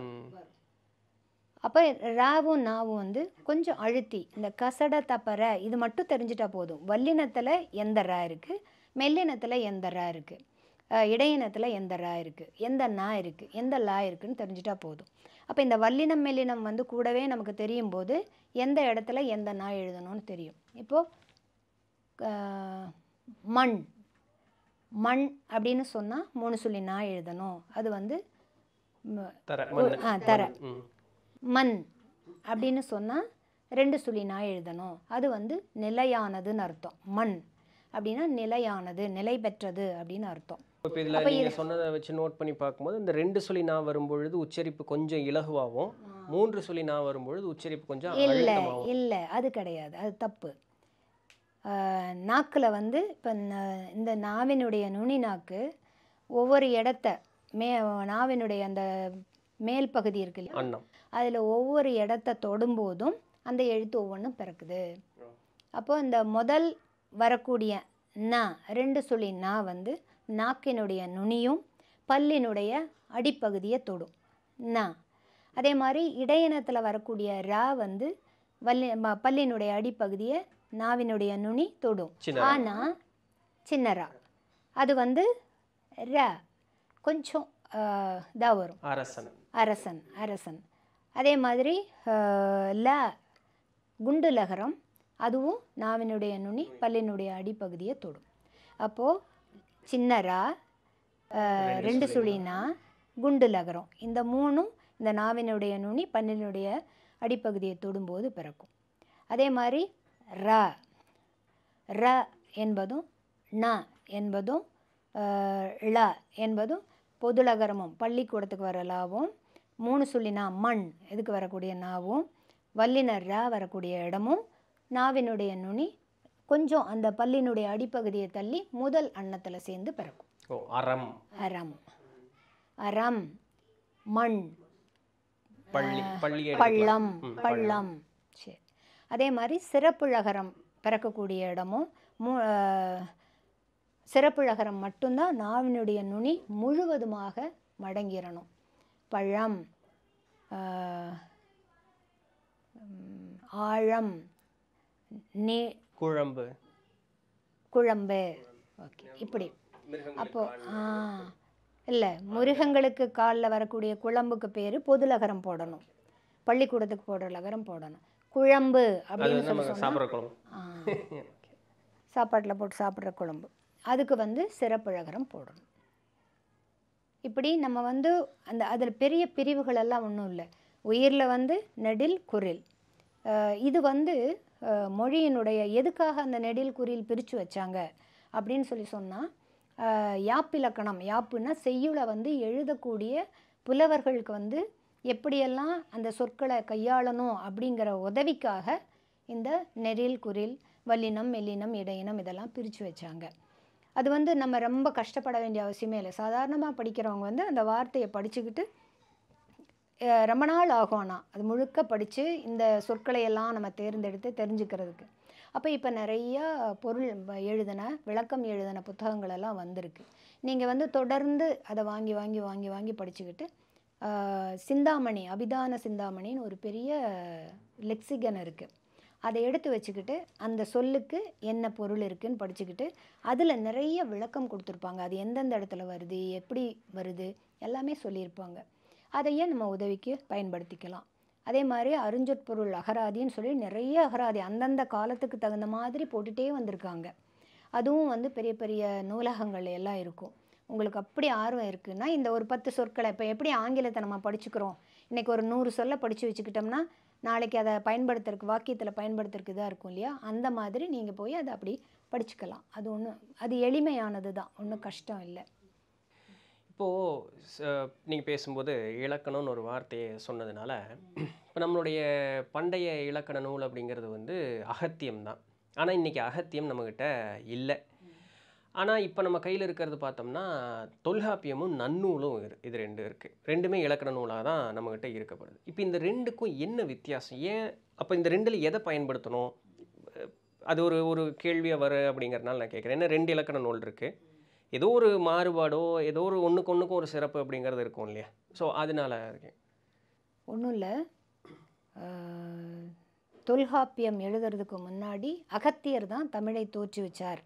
அப்போ ராவும் நாவும் வந்து கொஞ்சம் அழுத்தி இந்த கசட தப்பற இது மட்டும் தெரிஞ்சிட்டா போதும் வல்லினத்தில் எந்த ரா இருக்குது மெல்லினத்தில் எந்த ரா இருக்குது இடையினத்தில் எந்த ரா இருக்குது எந்த நா இருக்குது எந்த லா இருக்குதுன்னு தெரிஞ்சிட்டா போதும் அப்போ இந்த வல்லினம் மெல்லினம் வந்து கூடவே நமக்கு தெரியும் போது எந்த இடத்துல எந்த நா எழுதணும்னு தெரியும் இப்போது மண் மண் அப்படின்னு சொன்னால் மூணு சொல்லி நா எழுதணும் அது வந்து ஆ தர மண் அப்படின்னு சொன்னால் ரெண்டு சுழி நான் எழுதணும் அது வந்து நிலையானதுன்னு அர்த்தம் மண் அப்படின்னா நிலையானது நிலை பெற்றது அப்படின்னு அர்த்தம் இப்போ இதில் நீங்கள் சொன்னதை வச்சு நோட் பண்ணி பார்க்கும்போது இந்த ரெண்டு சொல்லி நான் வரும்பொழுது உச்சரிப்பு கொஞ்சம் இலகுவாகவும் மூன்று சொல்லி நான் வரும்பொழுது உச்சரிப்பு கொஞ்சம் இல்லை இல்லை அது கிடையாது அது தப்பு நாக்கில் வந்து இப்போ இந்த நாவினுடைய நுனி நாக்கு ஒவ்வொரு இடத்த மே நாவினுடைய அந்த மேல் பகுதி இருக்குல்ல அண்ணம் அதில் ஒவ்வொரு இடத்த தொடும்போதும் அந்த எழுத்து ஒவ்வொன்றும் பிறக்குது அப்போது இந்த முதல் வரக்கூடிய நா ரெண்டு சொல்லி நா வந்து நாக்கினுடைய நுனியும் பல்லினுடைய அடிப்பகுதியை தொடும் நா அதே மாதிரி இடையினத்தில் வரக்கூடிய ரா வந்து வல்லி பல்லினுடைய அடிப்பகுதியை நாவினுடைய நுனி தொடும் ஆனால் சின்ன ரா அது வந்து ர கொஞ்சம் இதாக வரும் அரசன் அரசன் அரசன் அதே மாதிரி ல குண்டு லகரம் அதுவும் நாவினுடைய நுனி பல்லினுடைய அடிப்பகுதியை தொடும் அப்போது சின்னரா ரெண்டு சுழினா குண்டு லகரம் இந்த மூணும் இந்த நாவினுடைய நுனி பல்லினுடைய அடிப்பகுதியை தொடும்போது பிறக்கும் அதே மாதிரி ர என்பதும் ந என்பதும் ழ என்பதும் பொதுலகரமும் பள்ளிக்கூடத்துக்கு வர லாவும் மூணு சொல்லினா மண் எதுக்கு வரக்கூடிய நாவும் வல்லினர் ர வரக்கூடிய இடமும் நாவினுடைய நுனி கொஞ்சம் அந்த பல்லினுடைய அடிப்பகுதியை தள்ளி முதல் அன்னத்தில் சேர்ந்து பிறக்கும் அறம் அறம் அறம் மண் பள்ளம் பள்ளம் சரி அதே மாதிரி சிறப்புழகரம் பிறக்கக்கூடிய இடமும் மு சிறப்புழகரம் மட்டும்தான் நாவினுடைய நுனி முழுவதுமாக மடங்கிடணும் பழம் ஆழம் நே குழம்பு குழம்பு ஓகே இப்படி அப்போ இல்லை முருகங்களுக்கு காலில் வரக்கூடிய குழம்புக்கு பேர் பொது லகரம் போடணும் பள்ளிக்கூடத்துக்கு போடுற லகரம் போடணும் குழம்பு அப்படின்னு சொல்லி சொன்னால் சாப்பாட்டில் போட்டு சாப்பிட்ற குழம்பு அதுக்கு வந்து சிறப்பு லகரம் போடணும் இப்படி நம்ம வந்து அந்த அதில் பெரிய பிரிவுகளெல்லாம் ஒன்றும் இல்லை உயிரில் வந்து நெடில் குரில் இது வந்து மொழியினுடைய எதுக்காக அந்த நெடில் குரில் பிரித்து வச்சாங்க அப்படின்னு சொல்லி சொன்னால் யாப்பிலக்கணம் யாப்புன்னா செய்யுளை வந்து எழுதக்கூடிய புலவர்களுக்கு வந்து எப்படியெல்லாம் அந்த சொற்களை கையாளணும் அப்படிங்கிற உதவிக்காக இந்த நெடில் குரில் வல்லினம் மெல்லினம் இடையினம் இதெல்லாம் பிரித்து வச்சாங்க அது வந்து நம்ம ரொம்ப கஷ்டப்பட வேண்டிய அவசியமே இல்லை சாதாரணமாக படிக்கிறவங்க வந்து அந்த வார்த்தையை படிச்சுக்கிட்டு ரொம்ப நாள் ஆகும் ஆனால் அது முழுக்க படித்து இந்த சொற்களை எல்லாம் நம்ம தேர்ந்தெடுத்து தெரிஞ்சுக்கிறதுக்கு அப்போ இப்போ நிறையா பொருள் எழுதின விளக்கம் எழுதின புத்தகங்களெல்லாம் வந்திருக்கு நீங்கள் வந்து தொடர்ந்து அதை வாங்கி வாங்கி வாங்கி வாங்கி படிச்சுக்கிட்டு சிந்தாமணி அபிதான சிந்தாமணின்னு ஒரு பெரிய லெக்சிகன் இருக்குது அதை எடுத்து வச்சுக்கிட்டு அந்த சொல்லுக்கு என்ன பொருள் இருக்குதுன்னு படிச்சுக்கிட்டு அதில் நிறைய விளக்கம் கொடுத்துருப்பாங்க அது எந்தெந்த இடத்துல வருது எப்படி வருது எல்லாமே சொல்லியிருப்பாங்க அதையே நம்ம உதவிக்கு பயன்படுத்திக்கலாம் அதே மாதிரி அருஞ்சொற்பொருள் அகராதின்னு சொல்லி நிறைய அகராதி அந்தந்த காலத்துக்கு தகுந்த மாதிரி போட்டுகிட்டே வந்திருக்காங்க அதுவும் வந்து பெரிய பெரிய நூலகங்கள் எல்லாம் இருக்கும் உங்களுக்கு அப்படி ஆர்வம் இருக்குன்னா இந்த ஒரு பத்து சொற்களை இப்போ எப்படி ஆங்கிலத்தை நம்ம படிச்சுக்கிறோம் இன்றைக்கி ஒரு நூறு சொல்ல படித்து வச்சுக்கிட்டோம்னா நாளைக்கு அதை பயன்படுத்துறதுக்கு வாக்கியத்தில் பயன்படுத்துறதுக்கு இதாக இருக்கும் இல்லையா அந்த மாதிரி நீங்கள் போய் அதை அப்படி படிச்சுக்கலாம் அது ஒன்று அது எளிமையானது தான் ஒன்றும் கஷ்டம் இல்லை இப்போது நீங்கள் பேசும்போது இலக்கணம்னு ஒரு வார்த்தையை சொன்னதுனால இப்போ நம்மளுடைய பண்டைய இலக்கண நூல் அப்படிங்கிறது வந்து அகத்தியம் தான் ஆனால் இன்றைக்கி அகத்தியம் நம்மக்கிட்ட இல்லை ஆனால் இப்போ நம்ம கையில் இருக்கிறது பார்த்தோம்னா தொல்காப்பியமும் நன்னூலும் இது ரெண்டு இருக்குது ரெண்டுமே இலக்கண நூலாக தான் நம்மக்கிட்ட இருக்கப்படுது இப்போ இந்த ரெண்டுக்கும் என்ன வித்தியாசம் ஏன் அப்போ இந்த ரெண்டில் எதை பயன்படுத்தணும் அது ஒரு ஒரு கேள்வியாக வர அப்படிங்கிறதுனால நான் கேட்குறேன் ஏன்னா ரெண்டு இலக்கண நூல் இருக்குது ஏதோ ஒரு மாறுபாடோ ஏதோ ஒரு ஒன்றுக்கு ஒன்றுக்கும் ஒரு சிறப்பு அப்படிங்கிறது இருக்கும் இல்லையா ஸோ அதனால இருக்கேன் ஒன்றும் இல்லை தொல்காப்பியம் எழுதுறதுக்கு முன்னாடி அகத்தியர் தான் தமிழை தோற்றுவிச்சார்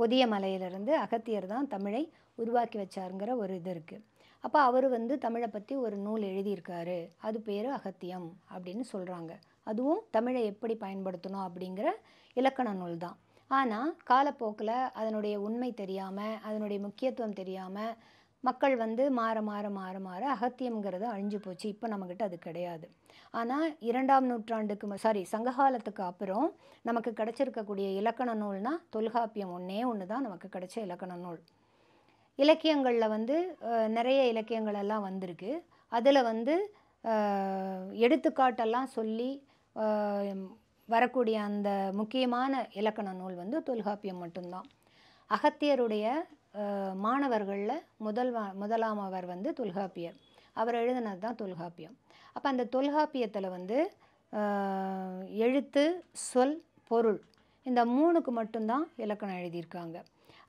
புதிய மலையிலிருந்து அகத்தியர் தான் தமிழை உருவாக்கி வச்சாருங்கிற ஒரு இது இருக்குது அப்போ அவர் வந்து தமிழை பற்றி ஒரு நூல் எழுதியிருக்காரு அது பேர் அகத்தியம் அப்படின்னு சொல்கிறாங்க அதுவும் தமிழை எப்படி பயன்படுத்தணும் அப்படிங்கிற இலக்கண நூல் தான் ஆனால் காலப்போக்கில் அதனுடைய உண்மை தெரியாமல் அதனுடைய முக்கியத்துவம் தெரியாமல் மக்கள் வந்து மாற மாற மாற மாற அகத்தியம்ங்கிறது அழிஞ்சு போச்சு இப்போ நம்மக்கிட்ட அது கிடையாது ஆனால் இரண்டாம் நூற்றாண்டுக்கு சாரி சங்ககாலத்துக்கு அப்புறம் நமக்கு கிடச்சிருக்கக்கூடிய இலக்கண நூல்னால் தொல்காப்பியம் ஒன்றே ஒன்று தான் நமக்கு கிடைச்ச இலக்கண நூல் இலக்கியங்களில் வந்து நிறைய இலக்கியங்கள் எல்லாம் வந்திருக்கு அதில் வந்து எடுத்துக்காட்டெல்லாம் சொல்லி வரக்கூடிய அந்த முக்கியமான இலக்கண நூல் வந்து தொல்காப்பியம் மட்டும்தான் அகத்தியருடைய மாணவர்களில் முதல் முதலாமவர் வந்து தொல்காப்பியர் அவர் எழுதினது தான் தொல்காப்பியம் அப்போ அந்த தொல்காப்பியத்தில் வந்து எழுத்து சொல் பொருள் இந்த மூணுக்கு மட்டும்தான் இலக்கணம் எழுதியிருக்காங்க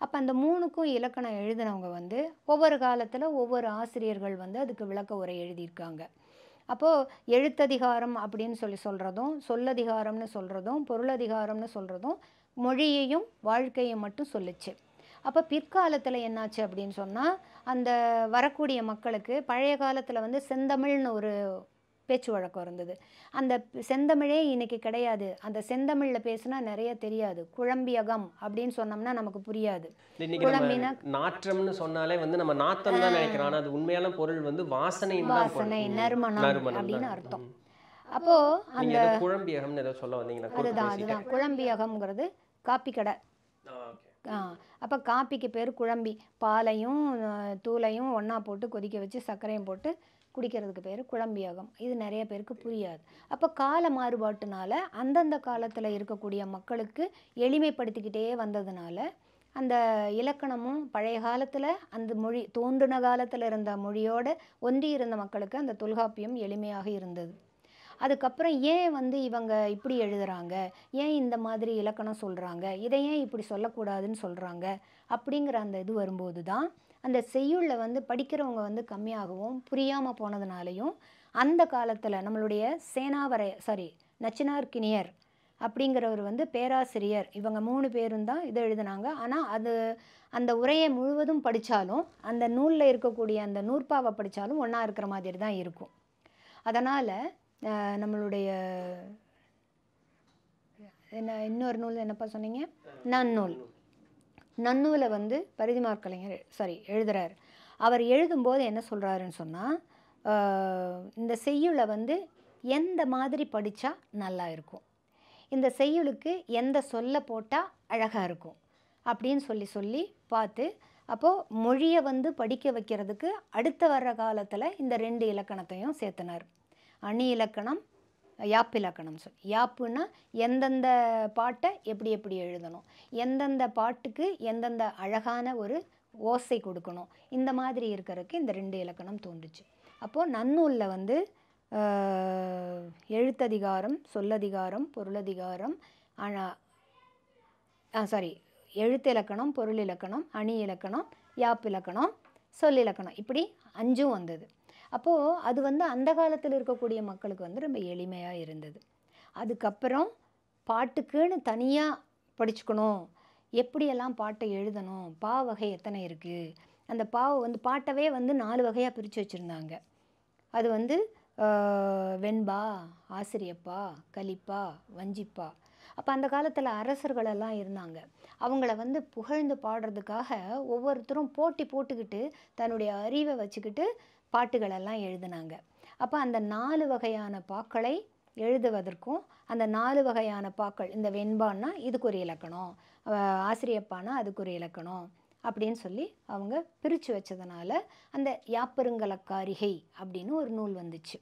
அப்போ அந்த மூணுக்கும் இலக்கணம் எழுதினவங்க வந்து ஒவ்வொரு காலத்தில் ஒவ்வொரு ஆசிரியர்கள் வந்து அதுக்கு விளக்க உரை எழுதியிருக்காங்க அப்போது எழுத்ததிகாரம் அப்படின்னு சொல்லி சொல்கிறதும் சொல்லதிகாரம்னு சொல்கிறதும் பொருளதிகாரம்னு சொல்கிறதும் மொழியையும் வாழ்க்கையை மட்டும் சொல்லுச்சு அப்போ பிற்காலத்தில் என்னாச்சு அப்படின்னு சொன்னால் அந்த வரக்கூடிய மக்களுக்கு பழைய காலத்தில் வந்து செந்தமிழ்னு ஒரு பேச்சு வழக்கம் இருந்தது அந்த செந்தமிழே இன்றைக்கி கிடையாது அந்த செந்தமிழில் பேசுனா நிறைய தெரியாது குழம்பியகம் அப்படின்னு சொன்னோம்னா நமக்கு புரியாது குழம்பினா நாற்றம்னு சொன்னாலே வந்து நம்ம நாத்தம் தான் நினைக்கிறோம் ஆனால் அது உண்மையான பொருள் வந்து வாசனை வாசனை நறுமணம் அப்படின்னு அர்த்தம் அப்போ அந்த குழம்பியகம் ஏதோ சொல்ல வந்தீங்கன்னா அதுதான் அதுதான் குழம்பியகம்ங்கிறது காப்பி கடை அப்போ காப்பிக்கு பேர் குழம்பி பாலையும் தூளையும் ஒன்றா போட்டு கொதிக்க வச்சு சர்க்கரையும் போட்டு குடிக்கிறதுக்கு பேர் குழம்பியாகும் இது நிறைய பேருக்கு புரியாது அப்போ கால மாறுபாட்டுனால அந்தந்த காலத்தில் இருக்கக்கூடிய மக்களுக்கு எளிமைப்படுத்திக்கிட்டே வந்ததுனால அந்த இலக்கணமும் பழைய காலத்தில் அந்த மொழி தோன்றின காலத்தில் இருந்த மொழியோடு ஒன்றி இருந்த மக்களுக்கு அந்த தொல்காப்பியம் எளிமையாக இருந்தது அதுக்கப்புறம் ஏன் வந்து இவங்க இப்படி எழுதுகிறாங்க ஏன் இந்த மாதிரி இலக்கணம் சொல்கிறாங்க இதை ஏன் இப்படி சொல்லக்கூடாதுன்னு சொல்கிறாங்க அப்படிங்கிற அந்த இது வரும்போது தான் அந்த செய்யுள்ள வந்து படிக்கிறவங்க வந்து கம்மியாகவும் புரியாமல் போனதுனாலையும் அந்த காலத்தில் நம்மளுடைய சேனாவரை சாரி நச்சினார்கினியர் அப்படிங்கிறவர் வந்து பேராசிரியர் இவங்க மூணு பேரும் தான் இதை எழுதினாங்க ஆனால் அது அந்த உரையை முழுவதும் படித்தாலும் அந்த நூலில் இருக்கக்கூடிய அந்த நூற்பாவை படித்தாலும் ஒன்றா இருக்கிற மாதிரி தான் இருக்கும் அதனால் நம்மளுடைய என்ன இன்னொரு நூல் என்னப்பா சொன்னீங்க நன்னூல் நன்னூலை வந்து பரிதிமார் கலைஞர் சாரி எழுதுகிறார் அவர் எழுதும்போது என்ன சொல்கிறாருன்னு சொன்னால் இந்த செய்யுளை வந்து எந்த மாதிரி படித்தா நல்லா இருக்கும் இந்த செய்யுளுக்கு எந்த சொல்ல போட்டால் அழகாக இருக்கும் அப்படின்னு சொல்லி சொல்லி பார்த்து அப்போது மொழியை வந்து படிக்க வைக்கிறதுக்கு அடுத்த வர்ற காலத்தில் இந்த ரெண்டு இலக்கணத்தையும் சேர்த்தினார் அணி இலக்கணம் இலக்கணம் சொல் யாப்புன்னா எந்தெந்த பாட்டை எப்படி எப்படி எழுதணும் எந்தெந்த பாட்டுக்கு எந்தெந்த அழகான ஒரு ஓசை கொடுக்கணும் இந்த மாதிரி இருக்கிறதுக்கு இந்த ரெண்டு இலக்கணம் தோன்றுச்சு அப்போது நன்னூலில் வந்து எழுத்ததிகாரம் சொல்லதிகாரம் பொருளதிகாரம் அணா சாரி எழுத்து இலக்கணம் பொருள் இலக்கணம் அணி இலக்கணம் யாப்பிலக்கணம் சொல்லிலக்கணம் இப்படி அஞ்சும் வந்தது அப்போது அது வந்து அந்த காலத்தில் இருக்கக்கூடிய மக்களுக்கு வந்து ரொம்ப எளிமையாக இருந்தது அதுக்கப்புறம் பாட்டுக்குன்னு தனியாக படிச்சுக்கணும் எப்படியெல்லாம் பாட்டை எழுதணும் பா வகை எத்தனை இருக்குது அந்த பாவை வந்து பாட்டவே வந்து நாலு வகையாக பிரித்து வச்சுருந்தாங்க அது வந்து வெண்பா ஆசிரியப்பா கலிப்பா வஞ்சிப்பா அப்போ அந்த காலத்தில் அரசர்களெல்லாம் இருந்தாங்க அவங்கள வந்து புகழ்ந்து பாடுறதுக்காக ஒவ்வொருத்தரும் போட்டி போட்டுக்கிட்டு தன்னுடைய அறிவை வச்சுக்கிட்டு பாட்டுகளெல்லாம் எழுதினாங்க அப்போ அந்த நாலு வகையான பாக்களை எழுதுவதற்கும் அந்த நாலு வகையான பாக்கள் இந்த வெண்பான்னா இதுக்கு ஒரு இலக்கணம் ஆசிரியப்பானா அதுக்கு ஒரு இலக்கணம் அப்படின்னு சொல்லி அவங்க பிரித்து வச்சதுனால அந்த யாப்பருங்கலக்காரிகை அப்படின்னு ஒரு நூல் வந்துச்சு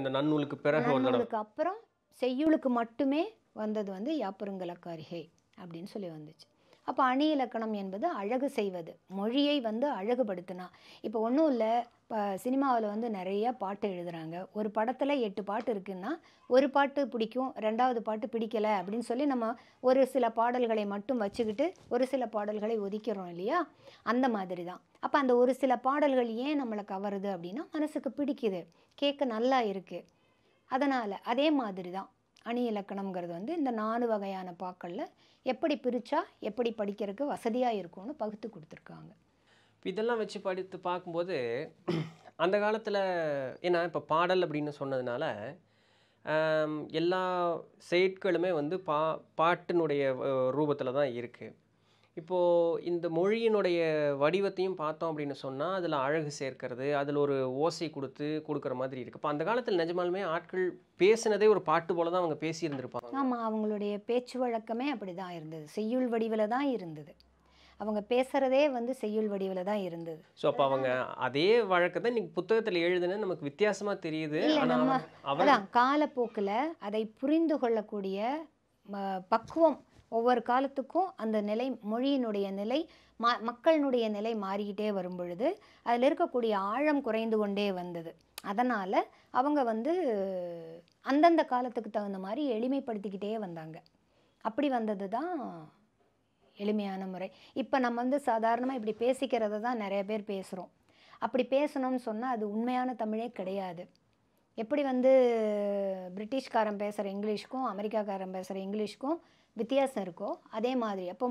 இந்த நன்னூலுக்கு பிறகு நன்னூலுக்கு அப்புறம் செய்யுளுக்கு மட்டுமே வந்தது வந்து யாப்பருங்கலக்காரிகை அப்படின்னு சொல்லி வந்துச்சு அப்போ அணி இலக்கணம் என்பது அழகு செய்வது மொழியை வந்து அழகுபடுத்தினா இப்போ ஒன்றும் இல்லை இப்போ சினிமாவில் வந்து நிறையா பாட்டு எழுதுகிறாங்க ஒரு படத்தில் எட்டு பாட்டு இருக்குன்னா ஒரு பாட்டு பிடிக்கும் ரெண்டாவது பாட்டு பிடிக்கலை அப்படின்னு சொல்லி நம்ம ஒரு சில பாடல்களை மட்டும் வச்சுக்கிட்டு ஒரு சில பாடல்களை ஒதுக்கிறோம் இல்லையா அந்த மாதிரி தான் அப்போ அந்த ஒரு சில பாடல்கள் ஏன் நம்மளை கவருது அப்படின்னா மனசுக்கு பிடிக்குது கேட்க நல்லா இருக்குது அதனால் அதே மாதிரி தான் அணி இலக்கணம்ங்கிறது வந்து இந்த நாலு வகையான பாக்களில் எப்படி பிரித்தா எப்படி படிக்கிறதுக்கு வசதியாக இருக்கும்னு பகுத்து கொடுத்துருக்காங்க இதெல்லாம் வச்சு படித்து பார்க்கும்போது அந்த காலத்தில் ஏன்னா இப்போ பாடல் அப்படின்னு சொன்னதுனால எல்லா செயற்களுமே வந்து பா பாட்டினுடைய ரூபத்தில் தான் இருக்குது இப்போது இந்த மொழியினுடைய வடிவத்தையும் பார்த்தோம் அப்படின்னு சொன்னால் அதில் அழகு சேர்க்கிறது அதில் ஒரு ஓசை கொடுத்து கொடுக்குற மாதிரி இருக்குது இப்போ அந்த காலத்தில் நிஜமாலுமே ஆட்கள் பேசினதே ஒரு பாட்டு போல தான் அவங்க பேசியிருந்திருப்பாங்க ஆமாம் அவங்களுடைய பேச்சு வழக்கமே அப்படி தான் இருந்தது செய்யுள் வடிவில் தான் இருந்தது அவங்க பேசுகிறதே வந்து செய்யுள் வடிவில் தான் இருந்தது ஸோ அப்போ அவங்க அதே வழக்கத்தை இன்னைக்கு புத்தகத்தில் எழுதுன நமக்கு வித்தியாசமாக தெரியுது நம்ம அதான் காலப்போக்கில் அதை புரிந்து கொள்ளக்கூடிய பக்குவம் ஒவ்வொரு காலத்துக்கும் அந்த நிலை மொழியினுடைய நிலை ம மக்களினுடைய நிலை மாறிக்கிட்டே வரும் பொழுது அதில் இருக்கக்கூடிய ஆழம் குறைந்து கொண்டே வந்தது அதனால் அவங்க வந்து அந்தந்த காலத்துக்கு தகுந்த மாதிரி எளிமைப்படுத்திக்கிட்டே வந்தாங்க அப்படி வந்தது தான் எளிமையான முறை இப்போ நம்ம வந்து சாதாரணமாக இப்படி பேசிக்கிறத தான் நிறைய பேர் பேசுகிறோம் அப்படி பேசணும்னு சொன்னால் அது உண்மையான தமிழே கிடையாது எப்படி வந்து பிரிட்டிஷ்காரன் பேசுகிற இங்கிலீஷ்க்கும் அமெரிக்காக்காரன் பேசுகிற இங்கிலீஷ்க்கும் வித்தியாசம் இருக்கோ அதே மாதிரி அப்போ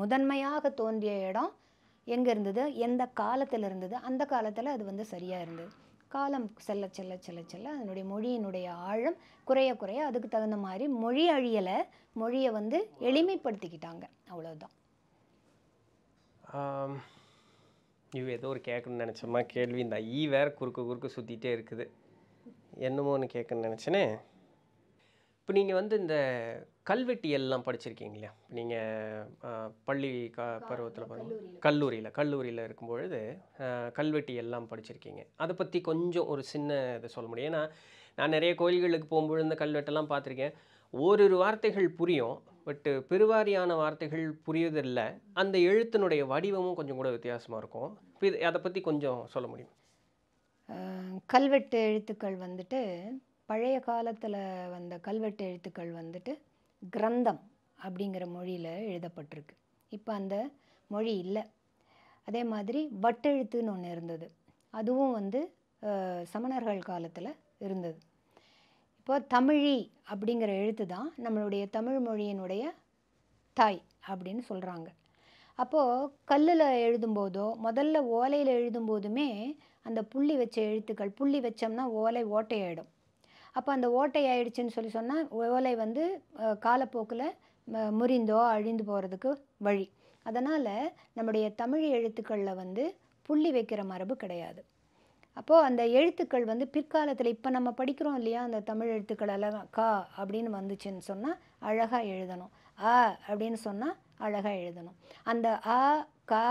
முதன்மையாக தோன்றிய இடம் எங்கே இருந்தது எந்த காலத்தில் இருந்தது அந்த காலத்தில் அது வந்து சரியாக இருந்தது காலம் செல்ல செல்ல செல்ல செல்ல அதனுடைய மொழியினுடைய ஆழம் குறைய குறைய அதுக்கு தகுந்த மாதிரி மொழி அழியலை மொழியை வந்து எளிமைப்படுத்திக்கிட்டாங்க அவ்வளோதான் இவ் ஏதோ ஒரு கேட்கணும்னு நினச்சோமா கேள்வி இந்த ஈ வேறு குறுக்கு குறுக்கு சுற்றிட்டே இருக்குது என்னமோ ஒன்று கேட்கணும்னு நினச்சேனே இப்போ நீங்கள் வந்து இந்த கல்வெட்டி எல்லாம் படிச்சிருக்கீங்க இல்லையா நீங்கள் பள்ளி க பருவத்தில் பார்த்தோம் கல்லூரியில் கல்லூரியில் இருக்கும்பொழுது கல்வெட்டி எல்லாம் படிச்சிருக்கீங்க அதை பற்றி கொஞ்சம் ஒரு சின்ன இதை சொல்ல முடியும் ஏன்னா நான் நிறைய கோயில்களுக்கு போகும்பொழுது இந்த கல்வெட்டெல்லாம் பார்த்துருக்கேன் ஓரிரு வார்த்தைகள் புரியும் பட்டு பெருவாரியான வார்த்தைகள் புரியுதில்லை அந்த எழுத்தினுடைய வடிவமும் கொஞ்சம் கூட வித்தியாசமாக இருக்கும் இது அதை பற்றி கொஞ்சம் சொல்ல முடியும் கல்வெட்டு எழுத்துக்கள் வந்துட்டு பழைய காலத்தில் வந்த கல்வெட்டு எழுத்துக்கள் வந்துட்டு கிரந்தம் அப்படிங்கிற மொழியில் எழுதப்பட்டிருக்கு இப்போ அந்த மொழி இல்லை அதே மாதிரி வட்டெழுத்துன்னு ஒன்று இருந்தது அதுவும் வந்து சமணர்கள் காலத்தில் இருந்தது இப்போ தமிழி அப்படிங்கிற எழுத்து தான் நம்மளுடைய தமிழ் மொழியினுடைய தாய் அப்படின்னு சொல்கிறாங்க அப்போது கல்லில் எழுதும்போதோ முதல்ல ஓலையில் எழுதும்போதுமே அந்த புள்ளி வச்ச எழுத்துக்கள் புள்ளி வச்சோம்னா ஓலை ஓட்டையாயிடும் அப்போ அந்த ஓட்டை ஆயிடுச்சுன்னு சொல்லி சொன்னால் ஓலை வந்து காலப்போக்கில் முறிந்தோ அழிந்து போகிறதுக்கு வழி அதனால் நம்முடைய தமிழ் எழுத்துக்களில் வந்து புள்ளி வைக்கிற மரபு கிடையாது அப்போது அந்த எழுத்துக்கள் வந்து பிற்காலத்தில் இப்போ நம்ம படிக்கிறோம் இல்லையா அந்த தமிழ் எழுத்துக்கள் எல்லாம் கா அப்படின்னு வந்துச்சுன்னு சொன்னால் அழகாக எழுதணும் அ அப்படின்னு சொன்னால் அழகாக எழுதணும் அந்த அ கா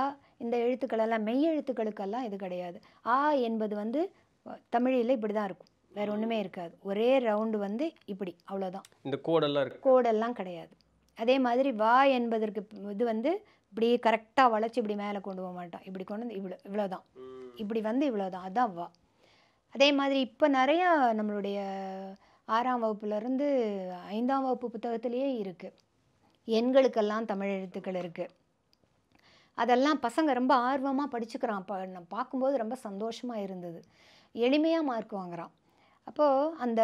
இந்த எழுத்துக்கள் எல்லாம் மெய் எழுத்துக்களுக்கெல்லாம் இது கிடையாது ஆ என்பது வந்து தமிழில் இப்படி தான் இருக்கும் வேற ஒன்றுமே இருக்காது ஒரே ரவுண்டு வந்து இப்படி அவ்வளோதான் இந்த கோடெல்லாம் இருக்கு கோடெல்லாம் கிடையாது அதே மாதிரி வா என்பதற்கு இது வந்து இப்படி கரெக்டாக வளைச்சி இப்படி மேலே கொண்டு போக மாட்டோம் இப்படி கொண்டு வந்து இவ்வளோ இவ்வளோதான் இப்படி வந்து இவ்வளோதான் அதுதான் வா அதே மாதிரி இப்போ நிறையா நம்மளுடைய ஆறாம் வகுப்புலேருந்து ஐந்தாம் வகுப்பு புத்தகத்திலேயே இருக்குது எண்களுக்கெல்லாம் தமிழ் எழுத்துக்கள் இருக்குது அதெல்லாம் பசங்க ரொம்ப ஆர்வமாக படிச்சுக்கிறான் பா நான் பார்க்கும்போது ரொம்ப சந்தோஷமாக இருந்தது எளிமையாக மார்க் வாங்குகிறான் அப்போது அந்த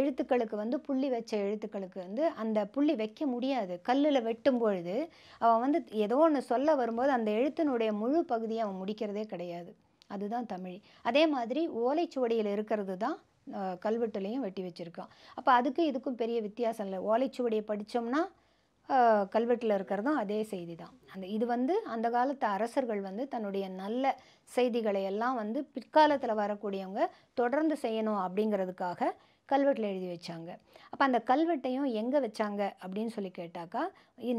எழுத்துக்களுக்கு வந்து புள்ளி வச்ச எழுத்துக்களுக்கு வந்து அந்த புள்ளி வைக்க முடியாது கல்லில் வெட்டும் பொழுது அவன் வந்து ஏதோ ஒன்று சொல்ல வரும்போது அந்த எழுத்தினுடைய முழு பகுதியை அவன் முடிக்கிறதே கிடையாது அதுதான் தமிழ் அதே மாதிரி ஓலைச்சுவடியில் இருக்கிறது தான் கல்வெட்டுலேயும் வெட்டி வச்சுருக்கான் அப்போ அதுக்கும் இதுக்கும் பெரிய வித்தியாசம் இல்லை ஓலைச்சுவடியை படித்தோம்னா கல்வெட்டில் இருக்கிறதும் அதே செய்தி தான் அந்த இது வந்து அந்த காலத்து அரசர்கள் வந்து தன்னுடைய நல்ல செய்திகளை எல்லாம் வந்து பிற்காலத்தில் வரக்கூடியவங்க தொடர்ந்து செய்யணும் அப்படிங்கிறதுக்காக கல்வெட்டில் எழுதி வச்சாங்க அப்போ அந்த கல்வெட்டையும் எங்கே வச்சாங்க அப்படின்னு சொல்லி கேட்டாக்கா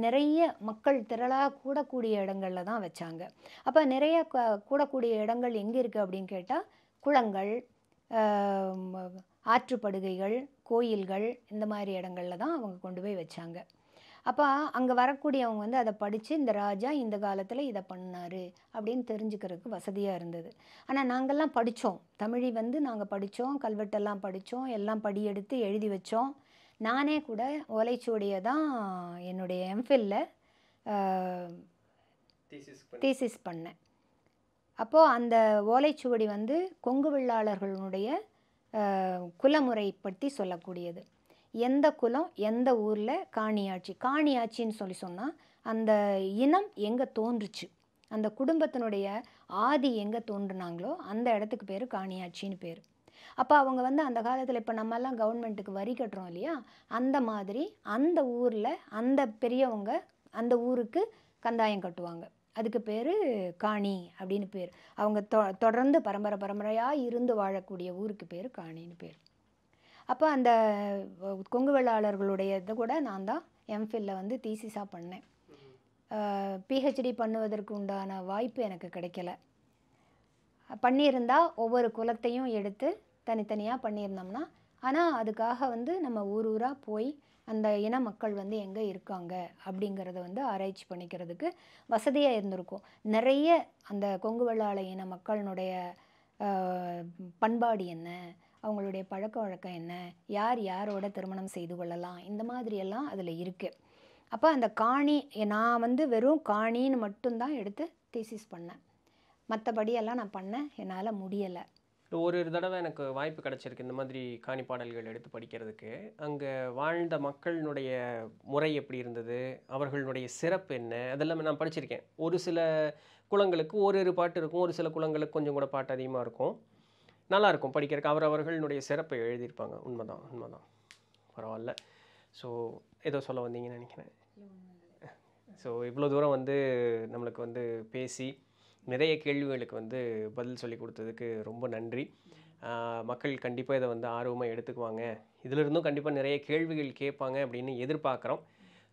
நிறைய மக்கள் திரளாக கூடக்கூடிய இடங்களில் தான் வச்சாங்க அப்போ நிறைய கூடக்கூடிய இடங்கள் எங்கே இருக்குது அப்படின்னு கேட்டால் குளங்கள் ஆற்றுப்படுகைகள் கோயில்கள் இந்த மாதிரி இடங்களில் தான் அவங்க கொண்டு போய் வச்சாங்க அப்போ அங்கே வரக்கூடியவங்க வந்து அதை படித்து இந்த ராஜா இந்த காலத்தில் இதை பண்ணார் அப்படின்னு தெரிஞ்சுக்கிறதுக்கு வசதியாக இருந்தது ஆனால் நாங்கள்லாம் படித்தோம் தமிழி வந்து நாங்கள் படித்தோம் கல்வெட்டெல்லாம் படித்தோம் எல்லாம் படியெடுத்து எழுதி வச்சோம் நானே கூட ஓலைச்சுவடியை தான் என்னுடைய எம்ஃபில்லில் தீசிஸ் பண்ணேன் அப்போது அந்த ஓலைச்சுவடி வந்து கொங்கு வெள்ளாளர்களுடைய குலமுறை பற்றி சொல்லக்கூடியது எந்த குலம் எந்த ஊரில் காணியாட்சி காணியாட்சின்னு சொல்லி சொன்னால் அந்த இனம் எங்கே தோன்றுச்சு அந்த குடும்பத்தினுடைய ஆதி எங்கே தோன்றுனாங்களோ அந்த இடத்துக்கு பேர் காணியாட்சின்னு பேர் அப்போ அவங்க வந்து அந்த காலத்தில் இப்போ நம்மெல்லாம் கவர்மெண்ட்டுக்கு வரி கட்டுறோம் இல்லையா அந்த மாதிரி அந்த ஊரில் அந்த பெரியவங்க அந்த ஊருக்கு கந்தாயம் கட்டுவாங்க அதுக்கு பேர் காணி அப்படின்னு பேர் அவங்க தொ தொடர்ந்து பரம்பரை பரம்பரையாக இருந்து வாழக்கூடிய ஊருக்கு பேர் காணின்னு பேர் அப்போ அந்த கொங்கு வெள்ளாளர்களுடைய இதை கூட நான் தான் எம்ஃபில்ல வந்து தீசிஸாக பண்ணேன் பிஹெச்டி பண்ணுவதற்கு உண்டான வாய்ப்பு எனக்கு கிடைக்கல பண்ணியிருந்தால் ஒவ்வொரு குலத்தையும் எடுத்து தனித்தனியாக பண்ணியிருந்தோம்னா ஆனால் அதுக்காக வந்து நம்ம ஊர் ஊராக போய் அந்த இன மக்கள் வந்து எங்கே இருக்காங்க அப்படிங்கிறத வந்து ஆராய்ச்சி பண்ணிக்கிறதுக்கு வசதியாக இருந்திருக்கும் நிறைய அந்த கொங்கு வெள்ளாள இன மக்களினுடைய பண்பாடு என்ன அவங்களுடைய பழக்க வழக்கம் என்ன யார் யாரோட திருமணம் செய்து கொள்ளலாம் இந்த மாதிரியெல்லாம் அதில் இருக்குது அப்போ அந்த காணி நான் வந்து வெறும் காணின்னு மட்டும்தான் எடுத்து தீசிஸ் பண்ணேன் மற்றபடியெல்லாம் நான் பண்ணேன் என்னால் முடியலை ஒரு ஒரு தடவை எனக்கு வாய்ப்பு கிடச்சிருக்கு இந்த மாதிரி காணி பாடல்கள் எடுத்து படிக்கிறதுக்கு அங்கே வாழ்ந்த மக்களினுடைய முறை எப்படி இருந்தது அவர்களுடைய சிறப்பு என்ன அதெல்லாமே நான் படிச்சிருக்கேன் ஒரு சில குளங்களுக்கு ஒரு ஒரு பாட்டு இருக்கும் ஒரு சில குளங்களுக்கு கொஞ்சம் கூட பாட்டு அதிகமாக இருக்கும் நல்லாயிருக்கும் படிக்கிறக்கு அவர் அவர்களுடைய சிறப்பை எழுதியிருப்பாங்க உண்மைதான் உண்மைதான் பரவாயில்ல ஸோ ஏதோ சொல்ல வந்தீங்கன்னு நினைக்கிறேன் ஸோ இவ்வளோ தூரம் வந்து நம்மளுக்கு வந்து பேசி நிறைய கேள்விகளுக்கு வந்து பதில் சொல்லி கொடுத்ததுக்கு ரொம்ப நன்றி மக்கள் கண்டிப்பாக இதை வந்து ஆர்வமாக எடுத்துக்குவாங்க இதிலிருந்தும் கண்டிப்பாக நிறைய கேள்விகள் கேட்பாங்க அப்படின்னு எதிர்பார்க்குறோம்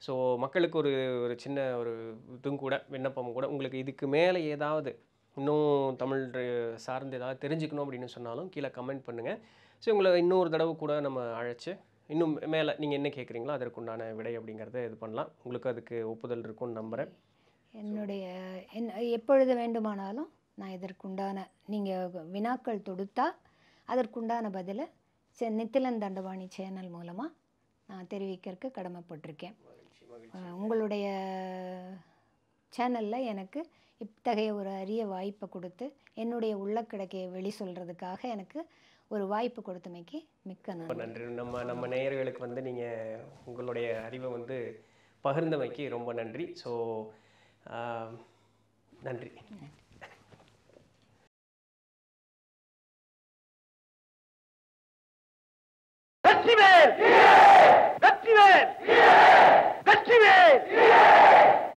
ஸோ மக்களுக்கு ஒரு ஒரு சின்ன ஒரு இதுவும் கூட விண்ணப்பம் கூட உங்களுக்கு இதுக்கு மேலே ஏதாவது இன்னும் தமிழ் சார்ந்து ஏதாவது தெரிஞ்சுக்கணும் அப்படின்னு சொன்னாலும் கீழே கமெண்ட் பண்ணுங்கள் ஸோ உங்களை இன்னொரு தடவை கூட நம்ம அழைச்சி இன்னும் மேலே நீங்கள் என்ன கேட்குறீங்களோ அதற்குண்டான விடை அப்படிங்கிறத இது பண்ணலாம் உங்களுக்கு அதுக்கு ஒப்புதல் இருக்கும்னு நம்புகிறேன் என்னுடைய என் எப்பொழுது வேண்டுமானாலும் நான் இதற்குண்டான நீங்கள் வினாக்கள் தொடுத்தா அதற்குண்டான பதிலை செ நித்திலன் தண்டபாணி சேனல் மூலமாக நான் தெரிவிக்கிறதுக்கு கடமைப்பட்டிருக்கேன் உங்களுடைய சேனலில் எனக்கு இத்தகைய ஒரு அரிய வாய்ப்பை கொடுத்து என்னுடைய உள்ள கிடக்கையை வெளி சொல்கிறதுக்காக எனக்கு ஒரு வாய்ப்பு கொடுத்தமைக்கு மிக்க நன்றி நம்ம நம்ம நேயர்களுக்கு வந்து நீங்கள் உங்களுடைய அறிவை வந்து பகிர்ந்தமைக்கு ரொம்ப நன்றி ஸோ நன்றி வெற்றிவேல்